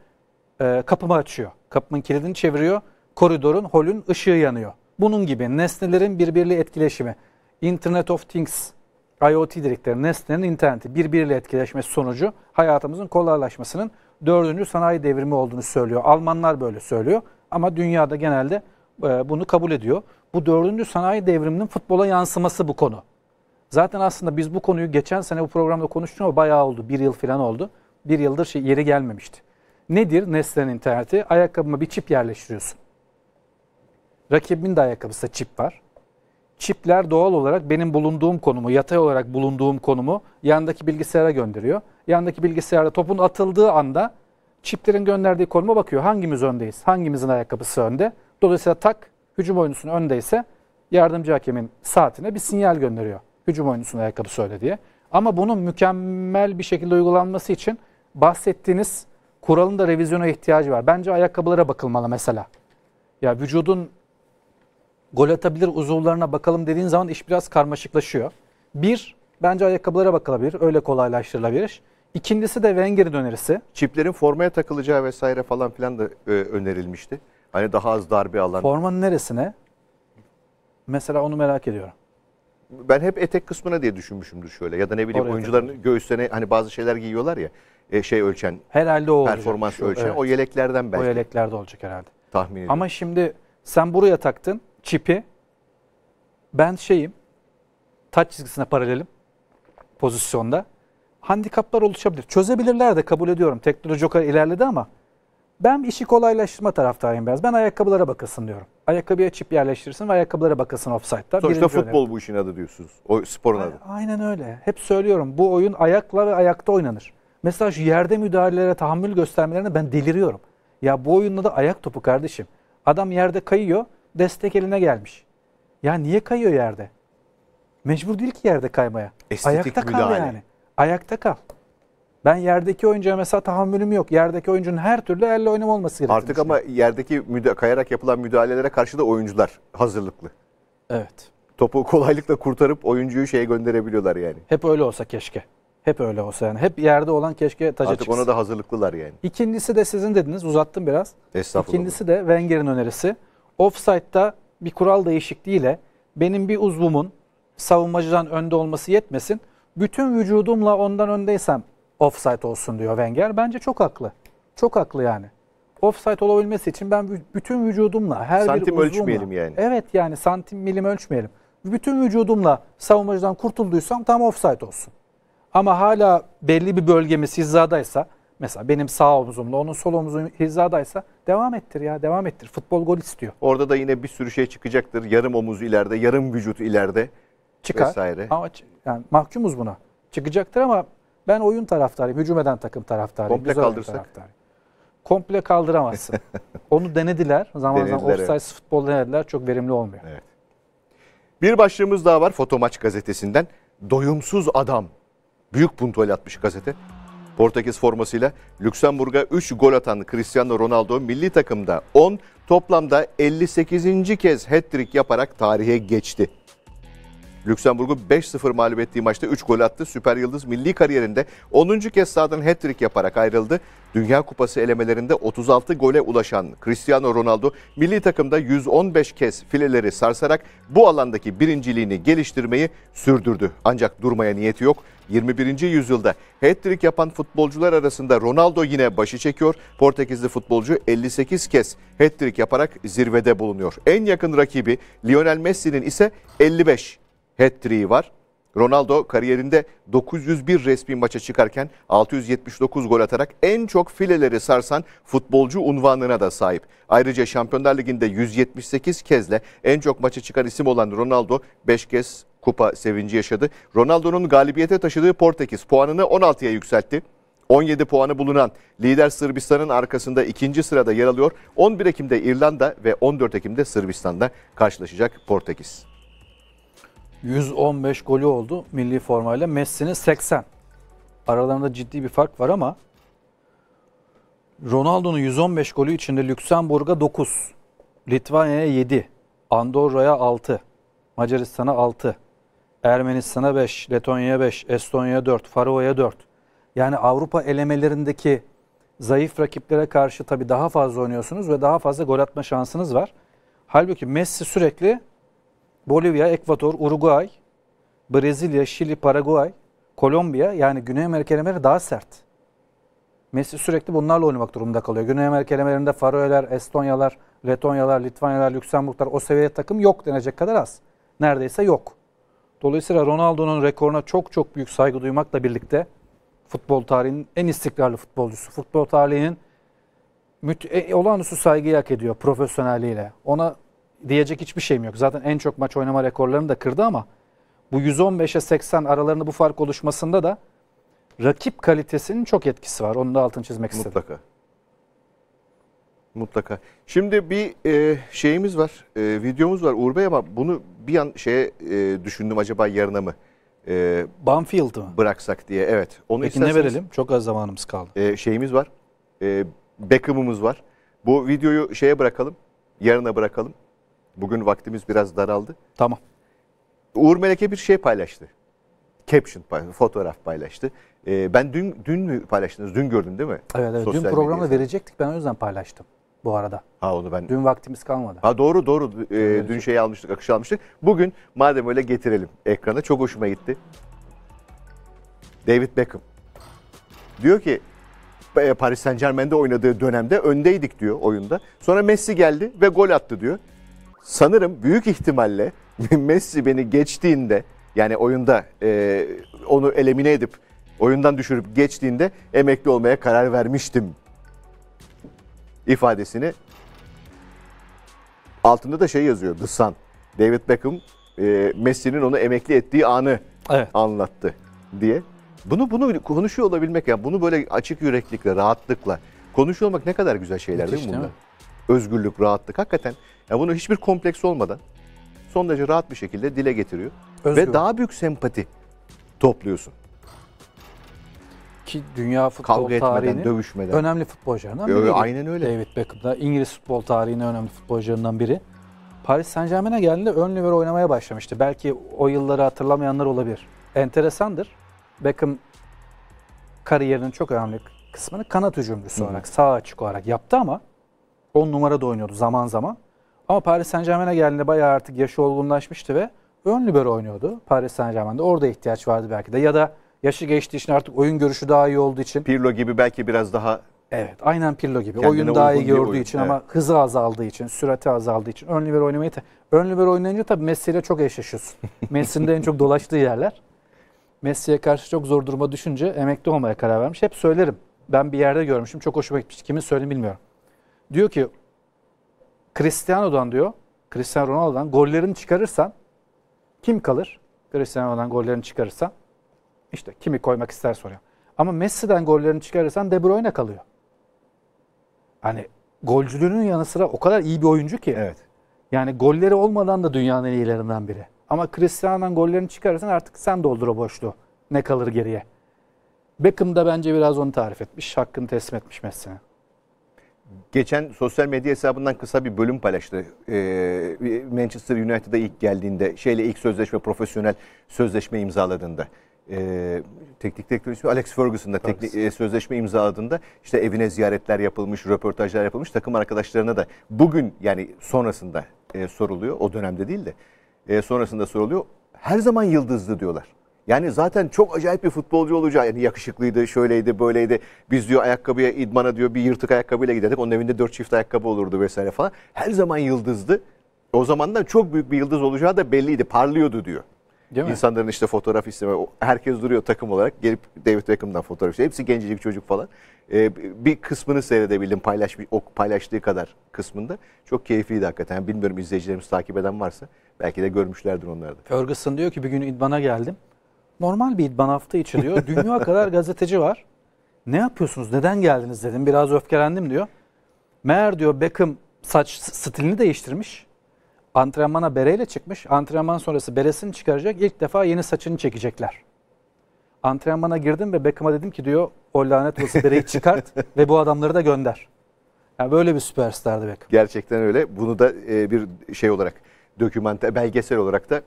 e, kapımı açıyor. Kapımın kilidini çeviriyor, koridorun, holün ışığı yanıyor. Bunun gibi nesnelerin birbiriyle etkileşimi, Internet of Things, IoT dedikleri nesnenin interneti birbiriyle etkileşmesi sonucu hayatımızın kolaylaşmasının dördüncü sanayi devrimi olduğunu söylüyor. Almanlar böyle söylüyor ama dünyada genelde e, bunu kabul ediyor. Bu dördüncü sanayi devriminin futbola yansıması bu konu. Zaten aslında biz bu konuyu geçen sene bu programda konuştuk ama bayağı oldu. Bir yıl falan oldu. Bir yıldır şey, yeri gelmemişti. Nedir Neslen interneti? Ayakkabıma bir çip yerleştiriyorsun. Rakibimin de ayakkabısında çip var. Çipler doğal olarak benim bulunduğum konumu, yatay olarak bulunduğum konumu yandaki bilgisayara gönderiyor. Yandaki bilgisayarda topun atıldığı anda çiplerin gönderdiği konuma bakıyor. Hangimiz öndeyiz? Hangimizin ayakkabısı önde? Dolayısıyla tak hücum oyuncusunun öndeyse yardımcı hakemin saatine bir sinyal gönderiyor. Hücum oyuncusunun ayakkabı söyle diye. Ama bunun mükemmel bir şekilde uygulanması için bahsettiğiniz kuralın da revizyona ihtiyacı var. Bence ayakkabılara bakılmalı mesela. Ya vücudun gol atabilir uzuvlarına bakalım dediğin zaman iş biraz karmaşıklaşıyor. Bir, bence ayakkabılara bakılabilir. Öyle kolaylaştırılabilir. İkincisi de Wenger'in önerisi. Çiplerin formaya takılacağı vesaire falan filan da e, önerilmişti. Hani daha az darbe alan. Formanın neresine? Mesela onu merak ediyorum. Ben hep etek kısmına diye düşünmüşümdür şöyle. Ya da ne bileyim Oraya oyuncuların tabii. göğüslerine hani bazı şeyler giyiyorlar ya. E, şey ölçen. Herhalde o Performans olacak. ölçen. Evet. O yeleklerden belki. O yeleklerde olacak herhalde. Tahmin ediyorum. Ama şimdi sen buraya taktın çipi. Ben şeyim. Taç çizgisine paralelim. Pozisyonda. Handikaplar oluşabilir. Çözebilirler de kabul ediyorum. Teknoloji o kadar ilerledi ama ben işi kolaylaştırma taraftarıyım biraz. Ben ayakkabılara bakasın diyorum. Ayakkabıya çip yerleştirsin ve ayakkabılara bakasın offside'da. Sonuçta Birinci futbol önemli. bu işin adı diyorsunuz. O sporun adı. Aynen öyle. Hep söylüyorum bu oyun ayakla ve ayakta oynanır. Mesela şu yerde müdahalelere tahammül göstermelerine ben deliriyorum. Ya bu oyunla da ayak topu kardeşim. Adam yerde kayıyor, destek eline gelmiş. Ya niye kayıyor yerde? Mecbur değil ki yerde kaymaya. Estetik Ayakta kal yani. Ayakta kal. Ben yerdeki oyuncuya mesela tahammülüm yok. Yerdeki oyuncunun her türlü elle oynama olması gerekiyor. Artık ama yerdeki kayarak yapılan müdahalelere karşı da oyuncular hazırlıklı. Evet. Topu kolaylıkla kurtarıp oyuncuyu şeye gönderebiliyorlar yani. Hep öyle olsa keşke. Hep öyle olsa yani. Hep yerde olan keşke taca Artık çıksın. ona da hazırlıklılar yani. İkincisi de sizin dediniz. Uzattım biraz. Estağfurullah. İkincisi de Wenger'in önerisi. Offside'da bir kural değişikliğiyle benim bir uzvumun savunmacıdan önde olması yetmesin. Bütün vücudumla ondan öndeysem offside olsun diyor Wenger. Bence çok haklı. Çok haklı yani. Offside olabilmesi için ben bütün vücudumla her santim bir uzunla, ölçmeyelim yani. Evet yani santim milim ölçmeyelim. Bütün vücudumla savunmacıdan kurtulduysam tam offside olsun. Ama hala belli bir bölgemiz hizadaysa mesela benim sağ omzumla onun sol omzum hizadaysa devam ettir ya devam ettir. Futbol gol istiyor. Orada da yine bir sürü şey çıkacaktır. Yarım omuz ileride, yarım vücut ileride. Çıkar. Vesaire. Ama yani mahkumuz buna. Çıkacaktır ama ben oyun taraftarıyım. Hücum eden takım taraftarıyım. Komple kaldırsak? Komple kaldıramazsın. Onu denediler. Zaman zaman offside evet. futbol denediler. Çok verimli olmuyor. Evet. Bir başlığımız daha var Fotomaç gazetesinden. Doyumsuz adam. Büyük puntuel atmış gazete. Portekiz formasıyla Lüksemburg'a 3 gol atan Cristiano Ronaldo milli takımda 10, toplamda 58. kez hat-trick yaparak tarihe geçti. Lüksemburg'u 5-0 mağlup ettiği maçta 3 gol attı. Süper Yıldız milli kariyerinde 10. kez sahadan hat-trick yaparak ayrıldı. Dünya Kupası elemelerinde 36 gole ulaşan Cristiano Ronaldo milli takımda 115 kez fileleri sarsarak bu alandaki birinciliğini geliştirmeyi sürdürdü. Ancak durmaya niyeti yok. 21. yüzyılda hat-trick yapan futbolcular arasında Ronaldo yine başı çekiyor. Portekizli futbolcu 58 kez hat-trick yaparak zirvede bulunuyor. En yakın rakibi Lionel Messi'nin ise 55 hat-trick'i var. Ronaldo kariyerinde 901 resmi maça çıkarken 679 gol atarak en çok fileleri sarsan futbolcu unvanına da sahip. Ayrıca Şampiyonlar Ligi'nde 178 kezle en çok maça çıkan isim olan Ronaldo 5 kez kupa sevinci yaşadı. Ronaldo'nun galibiyete taşıdığı Portekiz puanını 16'ya yükseltti. 17 puanı bulunan lider Sırbistan'ın arkasında ikinci sırada yer alıyor. 11 Ekim'de İrlanda ve 14 Ekim'de Sırbistan'da karşılaşacak Portekiz. 115 golü oldu milli formayla. Messi'nin 80. Aralarında ciddi bir fark var ama Ronaldo'nun 115 golü içinde Lüksemburg'a 9, Litvanya'ya 7, Andorra'ya 6, Macaristan'a 6, Ermenistan'a 5, Letonya'ya 5, Estonya'ya 4, Faroe'ya 4. Yani Avrupa elemelerindeki zayıf rakiplere karşı tabii daha fazla oynuyorsunuz ve daha fazla gol atma şansınız var. Halbuki Messi sürekli Bolivya, Ekvador, Uruguay, Brezilya, Şili, Paraguay, Kolombiya yani Güney Amerika elemeleri daha sert. Messi sürekli bunlarla oynamak durumunda kalıyor. Güney Amerika elemelerinde Faroeler, Estonyalar, Letonyalar, Litvanyalar, Lüksemburglar o seviyede takım yok denecek kadar az. Neredeyse yok. Dolayısıyla Ronaldo'nun rekoruna çok çok büyük saygı duymakla birlikte futbol tarihinin en istikrarlı futbolcusu, futbol tarihinin müt- e, olağanüstü saygıyı hak ediyor profesyonelliğiyle. Ona diyecek hiçbir şeyim yok. Zaten en çok maç oynama rekorlarını da kırdı ama bu 115'e 80 aralarında bu fark oluşmasında da rakip kalitesinin çok etkisi var. Onu da altını çizmek Mutlaka. istedim. Mutlaka. Mutlaka. Şimdi bir e, şeyimiz var, e, videomuz var Uğur Bey ama bunu bir an şeye e, düşündüm acaba yarına mı? E, Banfield mı? Bıraksak diye evet. Onu Peki ne verelim? Çok az zamanımız kaldı. E, şeyimiz var, e, Beckham'ımız var. Bu videoyu şeye bırakalım, yarına bırakalım. Bugün vaktimiz biraz daraldı. Tamam. Uğur Meleke bir şey paylaştı. Caption fotoğraf paylaştı. Ee, ben dün dün mü paylaştınız? Dün gördüm değil mi? Evet evet. dün programda verecektik. Ben o yüzden paylaştım bu arada. Ha onu ben. Dün vaktimiz kalmadı. Ha doğru doğru. Ee, dün şeyi almıştık, akışı almıştık. Bugün madem öyle getirelim ekrana. Çok hoşuma gitti. David Beckham. Diyor ki e, Paris Saint Germain'de oynadığı dönemde öndeydik diyor oyunda. Sonra Messi geldi ve gol attı diyor sanırım büyük ihtimalle Messi beni geçtiğinde yani oyunda e, onu elemine edip oyundan düşürüp geçtiğinde emekli olmaya karar vermiştim ifadesini altında da şey yazıyor The Sun. David Beckham e, Messi'nin onu emekli ettiği anı evet. anlattı diye. Bunu bunu konuşuyor olabilmek ya yani bunu böyle açık yüreklikle, rahatlıkla konuşuyor olmak ne kadar güzel şeyler Müthiş, değil mi bunlar? özgürlük, rahatlık hakikaten ya bunu hiçbir kompleks olmadan son derece rahat bir şekilde dile getiriyor. Özgür. Ve daha büyük sempati topluyorsun. Ki dünya futbol Kavga etmeden, tarihinin dövüşmeden. önemli futbolcularından biri. Aynen öyle. David Beckham da İngiliz futbol tarihinin önemli futbolcularından biri. Paris Saint Germain'e geldiğinde ön libero oynamaya başlamıştı. Belki o yılları hatırlamayanlar olabilir. Enteresandır. Beckham kariyerinin çok önemli kısmını kanat hücumcusu olarak, sağ açık olarak yaptı ama 10 numara da oynuyordu zaman zaman. Ama Paris Saint Germain'e geldiğinde bayağı artık yaşı olgunlaşmıştı ve ön libero oynuyordu Paris Saint Germain'de. Orada ihtiyaç vardı belki de ya da yaşı geçtiği için artık oyun görüşü daha iyi olduğu için. Pirlo gibi belki biraz daha Evet aynen Pirlo gibi. oyun daha iyi gördüğü için evet. ama hızı azaldığı için, sürati azaldığı için ön libero oynamayı da ön libero oynayınca tabii Messi ile çok eşleşiyorsun. Messi'nin de en çok dolaştığı yerler. Messi'ye karşı çok zor duruma düşünce emekli olmaya karar vermiş. Hep söylerim. Ben bir yerde görmüşüm. Çok hoşuma gitmiş. Kimin söylediğini bilmiyorum diyor ki Cristiano'dan diyor, Cristiano Ronaldo'dan gollerini çıkarırsan kim kalır? Cristiano Ronaldo'dan gollerini çıkarırsan işte kimi koymak ister soruyor. Ama Messi'den gollerini çıkarırsan De Bruyne kalıyor. Hani golcülüğünün yanı sıra o kadar iyi bir oyuncu ki. Evet. Yani golleri olmadan da dünyanın iyilerinden biri. Ama Cristiano'dan gollerini çıkarırsan artık sen doldur o boşluğu. Ne kalır geriye? Beckham da bence biraz onu tarif etmiş. Hakkını teslim etmiş Messi'ne geçen sosyal medya hesabından kısa bir bölüm paylaştı. Ee, Manchester United'a ilk geldiğinde, şeyle ilk sözleşme, profesyonel sözleşme imzaladığında. E, teknik direktör Alex Ferguson'da teknik, e, sözleşme imzaladığında işte evine ziyaretler yapılmış, röportajlar yapılmış takım arkadaşlarına da bugün yani sonrasında e, soruluyor. O dönemde değil de e, sonrasında soruluyor. Her zaman yıldızlı diyorlar. Yani zaten çok acayip bir futbolcu olacağı. Yani yakışıklıydı, şöyleydi, böyleydi. Biz diyor ayakkabıya idmana diyor bir yırtık ayakkabıyla giderdik. Onun evinde dört çift ayakkabı olurdu vesaire falan. Her zaman yıldızdı. O zamandan çok büyük bir yıldız olacağı da belliydi. Parlıyordu diyor. Değil mi? İnsanların işte fotoğraf isteme. Herkes duruyor takım olarak. Gelip David Beckham'dan fotoğraf istiyor. Hepsi gencecik çocuk falan. Ee, bir kısmını seyredebildim paylaş, o paylaştığı kadar kısmında. Çok keyifliydi hakikaten. bilmiyorum izleyicilerimiz takip eden varsa. Belki de görmüşlerdir onları da. Ferguson diyor ki bir gün idmana geldim. Normal bir idman hafta içi Dünya kadar gazeteci var. Ne yapıyorsunuz? Neden geldiniz dedim. Biraz öfkelendim diyor. Meğer diyor Beckham saç stilini değiştirmiş. Antrenmana bereyle çıkmış. Antrenman sonrası beresini çıkaracak. İlk defa yeni saçını çekecekler. Antrenmana girdim ve Beckham'a dedim ki diyor o lanet olası bereyi çıkart ve bu adamları da gönder. Yani böyle bir süperstardı Beckham. Gerçekten öyle. Bunu da e, bir şey olarak, dokümante, belgesel olarak da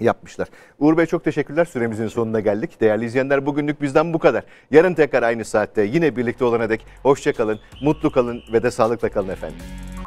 yapmışlar. Uğur Bey çok teşekkürler. Süremizin sonuna geldik. Değerli izleyenler bugünlük bizden bu kadar. Yarın tekrar aynı saatte yine birlikte olana dek Hoşçakalın, mutlu kalın ve de sağlıkla kalın efendim.